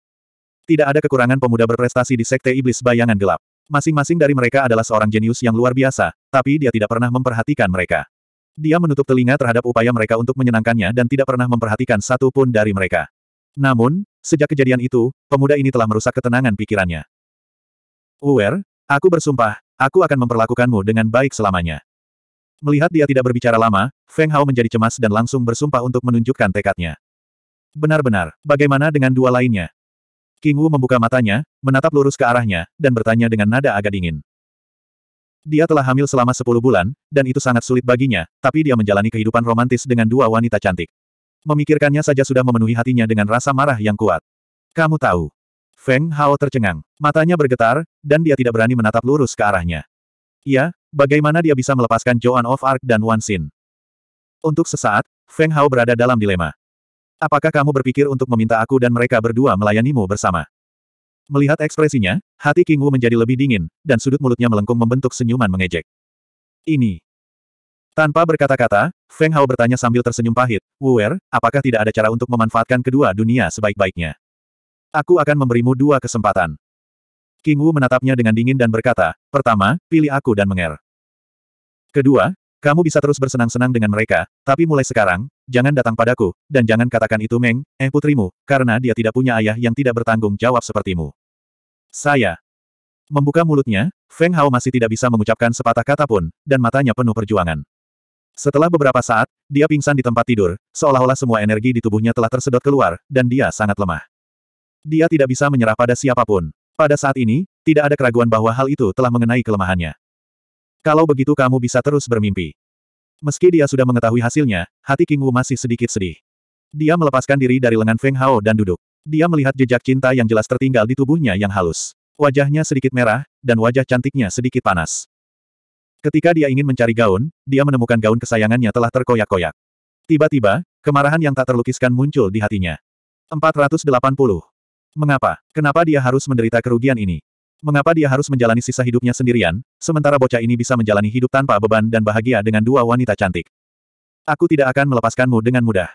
S1: Tidak ada kekurangan pemuda berprestasi di Sekte Iblis Bayangan Gelap. Masing-masing dari mereka adalah seorang jenius yang luar biasa, tapi dia tidak pernah memperhatikan mereka. Dia menutup telinga terhadap upaya mereka untuk menyenangkannya dan tidak pernah memperhatikan satu pun dari mereka. Namun, sejak kejadian itu, pemuda ini telah merusak ketenangan pikirannya. Uwer, aku bersumpah, aku akan memperlakukanmu dengan baik selamanya. Melihat dia tidak berbicara lama, Feng Hao menjadi cemas dan langsung bersumpah untuk menunjukkan tekadnya. Benar-benar, bagaimana dengan dua lainnya? King Wu membuka matanya, menatap lurus ke arahnya, dan bertanya dengan nada agak dingin. Dia telah hamil selama sepuluh bulan, dan itu sangat sulit baginya, tapi dia menjalani kehidupan romantis dengan dua wanita cantik. Memikirkannya saja sudah memenuhi hatinya dengan rasa marah yang kuat. Kamu tahu. Feng Hao tercengang, matanya bergetar, dan dia tidak berani menatap lurus ke arahnya. Ya, bagaimana dia bisa melepaskan Joan of Arc dan Wan Xin? Untuk sesaat, Feng Hao berada dalam dilema. Apakah kamu berpikir untuk meminta aku dan mereka berdua melayanimu bersama? Melihat ekspresinya, hati King Wu menjadi lebih dingin, dan sudut mulutnya melengkung membentuk senyuman mengejek. Ini. Tanpa berkata-kata, Feng Hao bertanya sambil tersenyum pahit, Wu Wer, apakah tidak ada cara untuk memanfaatkan kedua dunia sebaik-baiknya? Aku akan memberimu dua kesempatan. King Wu menatapnya dengan dingin dan berkata, pertama, pilih aku dan Menger. Kedua, kamu bisa terus bersenang-senang dengan mereka, tapi mulai sekarang, jangan datang padaku, dan jangan katakan itu Meng, eh putrimu, karena dia tidak punya ayah yang tidak bertanggung jawab sepertimu. Saya. Membuka mulutnya, Feng Hao masih tidak bisa mengucapkan sepatah kata pun, dan matanya penuh perjuangan. Setelah beberapa saat, dia pingsan di tempat tidur, seolah-olah semua energi di tubuhnya telah tersedot keluar, dan dia sangat lemah. Dia tidak bisa menyerah pada siapapun. Pada saat ini, tidak ada keraguan bahwa hal itu telah mengenai kelemahannya. Kalau begitu kamu bisa terus bermimpi. Meski dia sudah mengetahui hasilnya, hati King Wu masih sedikit sedih. Dia melepaskan diri dari lengan Feng Hao dan duduk. Dia melihat jejak cinta yang jelas tertinggal di tubuhnya yang halus. Wajahnya sedikit merah, dan wajah cantiknya sedikit panas. Ketika dia ingin mencari gaun, dia menemukan gaun kesayangannya telah terkoyak-koyak. Tiba-tiba, kemarahan yang tak terlukiskan muncul di hatinya. 480. Mengapa? Kenapa dia harus menderita kerugian ini? Mengapa dia harus menjalani sisa hidupnya sendirian, sementara bocah ini bisa menjalani hidup tanpa beban dan bahagia dengan dua wanita cantik? Aku tidak akan melepaskanmu dengan mudah.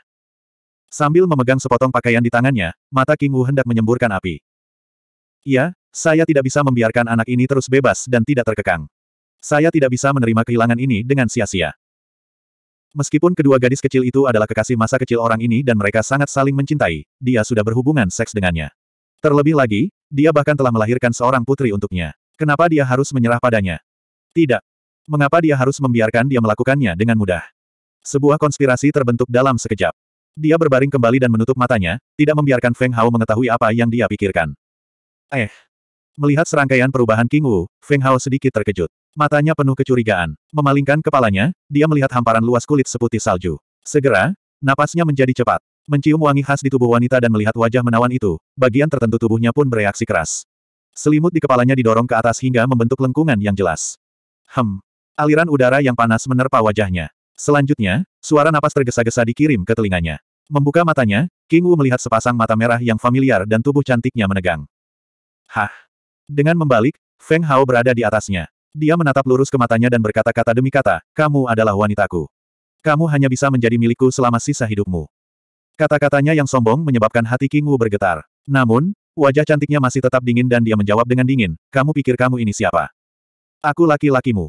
S1: Sambil memegang sepotong pakaian di tangannya, mata King Wu hendak menyemburkan api. Iya, saya tidak bisa membiarkan anak ini terus bebas dan tidak terkekang. Saya tidak bisa menerima kehilangan ini dengan sia-sia. Meskipun kedua gadis kecil itu adalah kekasih masa kecil orang ini dan mereka sangat saling mencintai, dia sudah berhubungan seks dengannya. Terlebih lagi, dia bahkan telah melahirkan seorang putri untuknya. Kenapa dia harus menyerah padanya? Tidak. Mengapa dia harus membiarkan dia melakukannya dengan mudah? Sebuah konspirasi terbentuk dalam sekejap. Dia berbaring kembali dan menutup matanya, tidak membiarkan Feng Hao mengetahui apa yang dia pikirkan. Eh. Melihat serangkaian perubahan King Wu, Feng Hao sedikit terkejut. Matanya penuh kecurigaan. Memalingkan kepalanya, dia melihat hamparan luas kulit seputih salju. Segera, napasnya menjadi cepat. Mencium wangi khas di tubuh wanita dan melihat wajah menawan itu, bagian tertentu tubuhnya pun bereaksi keras. Selimut di kepalanya didorong ke atas hingga membentuk lengkungan yang jelas. Hem. Aliran udara yang panas menerpa wajahnya. Selanjutnya, suara napas tergesa-gesa dikirim ke telinganya. Membuka matanya, King Wu melihat sepasang mata merah yang familiar dan tubuh cantiknya menegang. Hah. Dengan membalik, Feng Hao berada di atasnya. Dia menatap lurus ke matanya dan berkata-kata demi kata, kamu adalah wanitaku. Kamu hanya bisa menjadi milikku selama sisa hidupmu. Kata-katanya yang sombong menyebabkan hati King Wu bergetar. Namun, wajah cantiknya masih tetap dingin dan dia menjawab dengan dingin, kamu pikir kamu ini siapa? Aku laki-lakimu.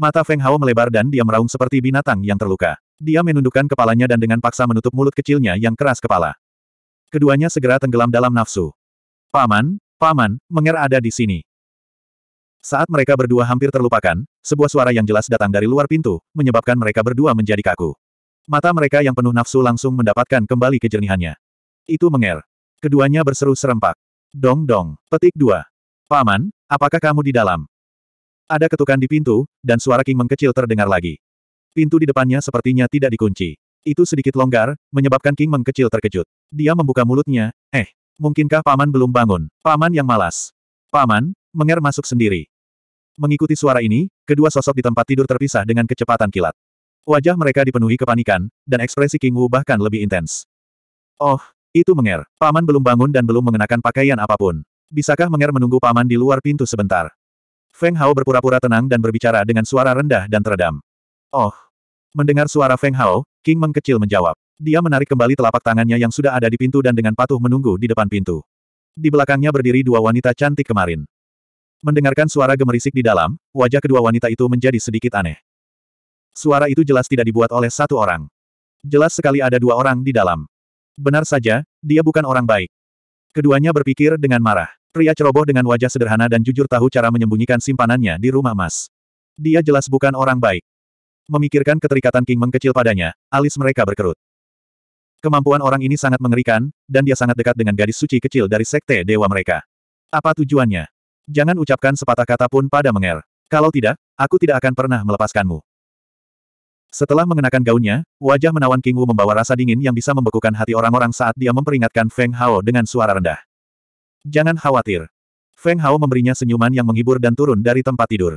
S1: Mata Feng Hao melebar dan dia meraung seperti binatang yang terluka. Dia menundukkan kepalanya dan dengan paksa menutup mulut kecilnya yang keras kepala. Keduanya segera tenggelam dalam nafsu. Paman, paman, Menger ada di sini. Saat mereka berdua hampir terlupakan, sebuah suara yang jelas datang dari luar pintu, menyebabkan mereka berdua menjadi kaku. Mata mereka yang penuh nafsu langsung mendapatkan kembali kejernihannya. Itu menger. Keduanya berseru serempak. Dong dong, petik dua. Paman, apakah kamu di dalam? Ada ketukan di pintu, dan suara King mengkecil terdengar lagi. Pintu di depannya sepertinya tidak dikunci. Itu sedikit longgar, menyebabkan King mengkecil terkejut. Dia membuka mulutnya, eh, mungkinkah paman belum bangun? Paman yang malas. Paman, menger masuk sendiri. Mengikuti suara ini, kedua sosok di tempat tidur terpisah dengan kecepatan kilat. Wajah mereka dipenuhi kepanikan, dan ekspresi King Wu bahkan lebih intens. Oh, itu Menger. Paman belum bangun dan belum mengenakan pakaian apapun. Bisakah Menger menunggu Paman di luar pintu sebentar? Feng Hao berpura-pura tenang dan berbicara dengan suara rendah dan teredam. Oh. Mendengar suara Feng Hao, King mengkecil menjawab. Dia menarik kembali telapak tangannya yang sudah ada di pintu dan dengan patuh menunggu di depan pintu. Di belakangnya berdiri dua wanita cantik kemarin. Mendengarkan suara gemerisik di dalam, wajah kedua wanita itu menjadi sedikit aneh. Suara itu jelas tidak dibuat oleh satu orang. Jelas sekali ada dua orang di dalam. Benar saja, dia bukan orang baik. Keduanya berpikir dengan marah. Pria ceroboh dengan wajah sederhana dan jujur tahu cara menyembunyikan simpanannya di rumah emas. Dia jelas bukan orang baik. Memikirkan keterikatan King mengkecil padanya, alis mereka berkerut. Kemampuan orang ini sangat mengerikan, dan dia sangat dekat dengan gadis suci kecil dari sekte dewa mereka. Apa tujuannya? Jangan ucapkan sepatah kata pun pada Menger. Kalau tidak, aku tidak akan pernah melepaskanmu. Setelah mengenakan gaunnya, wajah menawan King Wu membawa rasa dingin yang bisa membekukan hati orang-orang saat dia memperingatkan Feng Hao dengan suara rendah. Jangan khawatir. Feng Hao memberinya senyuman yang menghibur dan turun dari tempat tidur.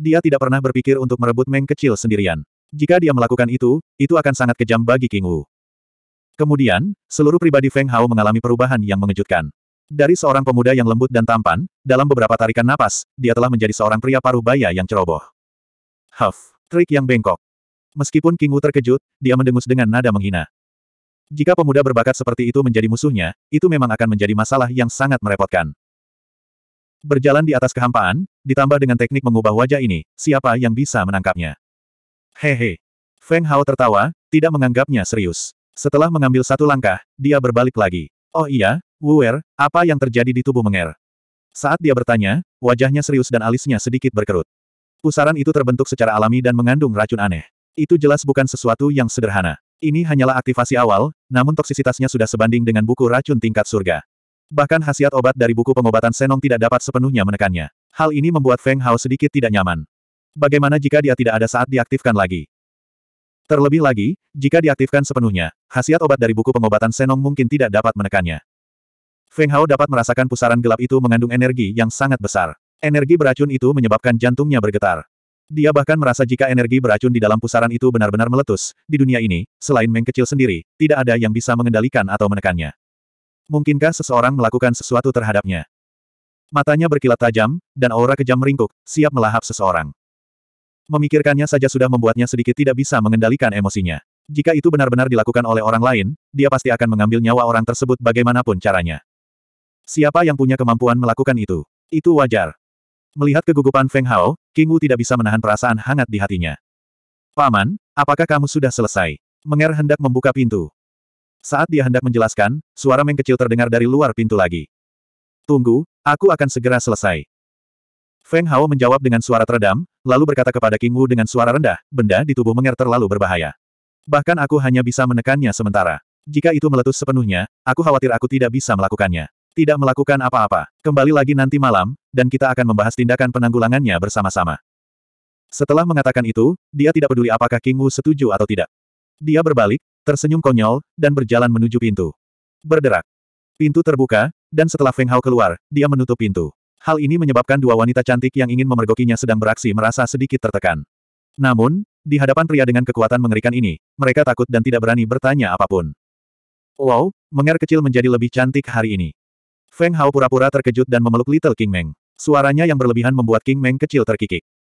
S1: Dia tidak pernah berpikir untuk merebut Meng kecil sendirian. Jika dia melakukan itu, itu akan sangat kejam bagi King Wu. Kemudian, seluruh pribadi Feng Hao mengalami perubahan yang mengejutkan. Dari seorang pemuda yang lembut dan tampan, dalam beberapa tarikan napas, dia telah menjadi seorang pria paruh baya yang ceroboh. Huff, trik yang bengkok. Meskipun King Wu terkejut, dia mendengus dengan nada menghina. Jika pemuda berbakat seperti itu menjadi musuhnya, itu memang akan menjadi masalah yang sangat merepotkan. Berjalan di atas kehampaan, ditambah dengan teknik mengubah wajah ini, siapa yang bisa menangkapnya? Hehe. Feng Hao tertawa, tidak menganggapnya serius. Setelah mengambil satu langkah, dia berbalik lagi. Oh iya, Wu Wuer, apa yang terjadi di tubuh Menger? Saat dia bertanya, wajahnya serius dan alisnya sedikit berkerut. Pusaran itu terbentuk secara alami dan mengandung racun aneh. Itu jelas bukan sesuatu yang sederhana. Ini hanyalah aktivasi awal, namun toksisitasnya sudah sebanding dengan buku racun tingkat surga. Bahkan khasiat obat dari buku pengobatan Senong tidak dapat sepenuhnya menekannya. Hal ini membuat Feng Hao sedikit tidak nyaman. Bagaimana jika dia tidak ada saat diaktifkan lagi? Terlebih lagi, jika diaktifkan sepenuhnya, khasiat obat dari buku pengobatan Senong mungkin tidak dapat menekannya. Feng Hao dapat merasakan pusaran gelap itu mengandung energi yang sangat besar. Energi beracun itu menyebabkan jantungnya bergetar. Dia bahkan merasa jika energi beracun di dalam pusaran itu benar-benar meletus, di dunia ini, selain Meng kecil sendiri, tidak ada yang bisa mengendalikan atau menekannya. Mungkinkah seseorang melakukan sesuatu terhadapnya? Matanya berkilat tajam, dan aura kejam meringkuk, siap melahap seseorang. Memikirkannya saja sudah membuatnya sedikit tidak bisa mengendalikan emosinya. Jika itu benar-benar dilakukan oleh orang lain, dia pasti akan mengambil nyawa orang tersebut bagaimanapun caranya. Siapa yang punya kemampuan melakukan itu? Itu wajar. Melihat kegugupan Feng Hao, King Wu tidak bisa menahan perasaan hangat di hatinya. Paman, apakah kamu sudah selesai? Menger hendak membuka pintu. Saat dia hendak menjelaskan, suara Meng kecil terdengar dari luar pintu lagi. Tunggu, aku akan segera selesai. Feng Hao menjawab dengan suara teredam, lalu berkata kepada King Wu dengan suara rendah, benda di tubuh Menger terlalu berbahaya. Bahkan aku hanya bisa menekannya sementara. Jika itu meletus sepenuhnya, aku khawatir aku tidak bisa melakukannya. Tidak melakukan apa-apa. Kembali lagi nanti malam, dan kita akan membahas tindakan penanggulangannya bersama-sama. Setelah mengatakan itu, dia tidak peduli apakah King Wu setuju atau tidak. Dia berbalik, tersenyum konyol, dan berjalan menuju pintu. Berderak. Pintu terbuka, dan setelah Feng Hao keluar, dia menutup pintu. Hal ini menyebabkan dua wanita cantik yang ingin memergokinya sedang beraksi merasa sedikit tertekan. Namun, di hadapan pria dengan kekuatan mengerikan ini, mereka takut dan tidak berani bertanya apapun. Wow, Mengar kecil menjadi lebih cantik hari ini. Feng Hao pura-pura terkejut dan memeluk Little King Meng. Suaranya yang berlebihan membuat King Meng kecil terkikik.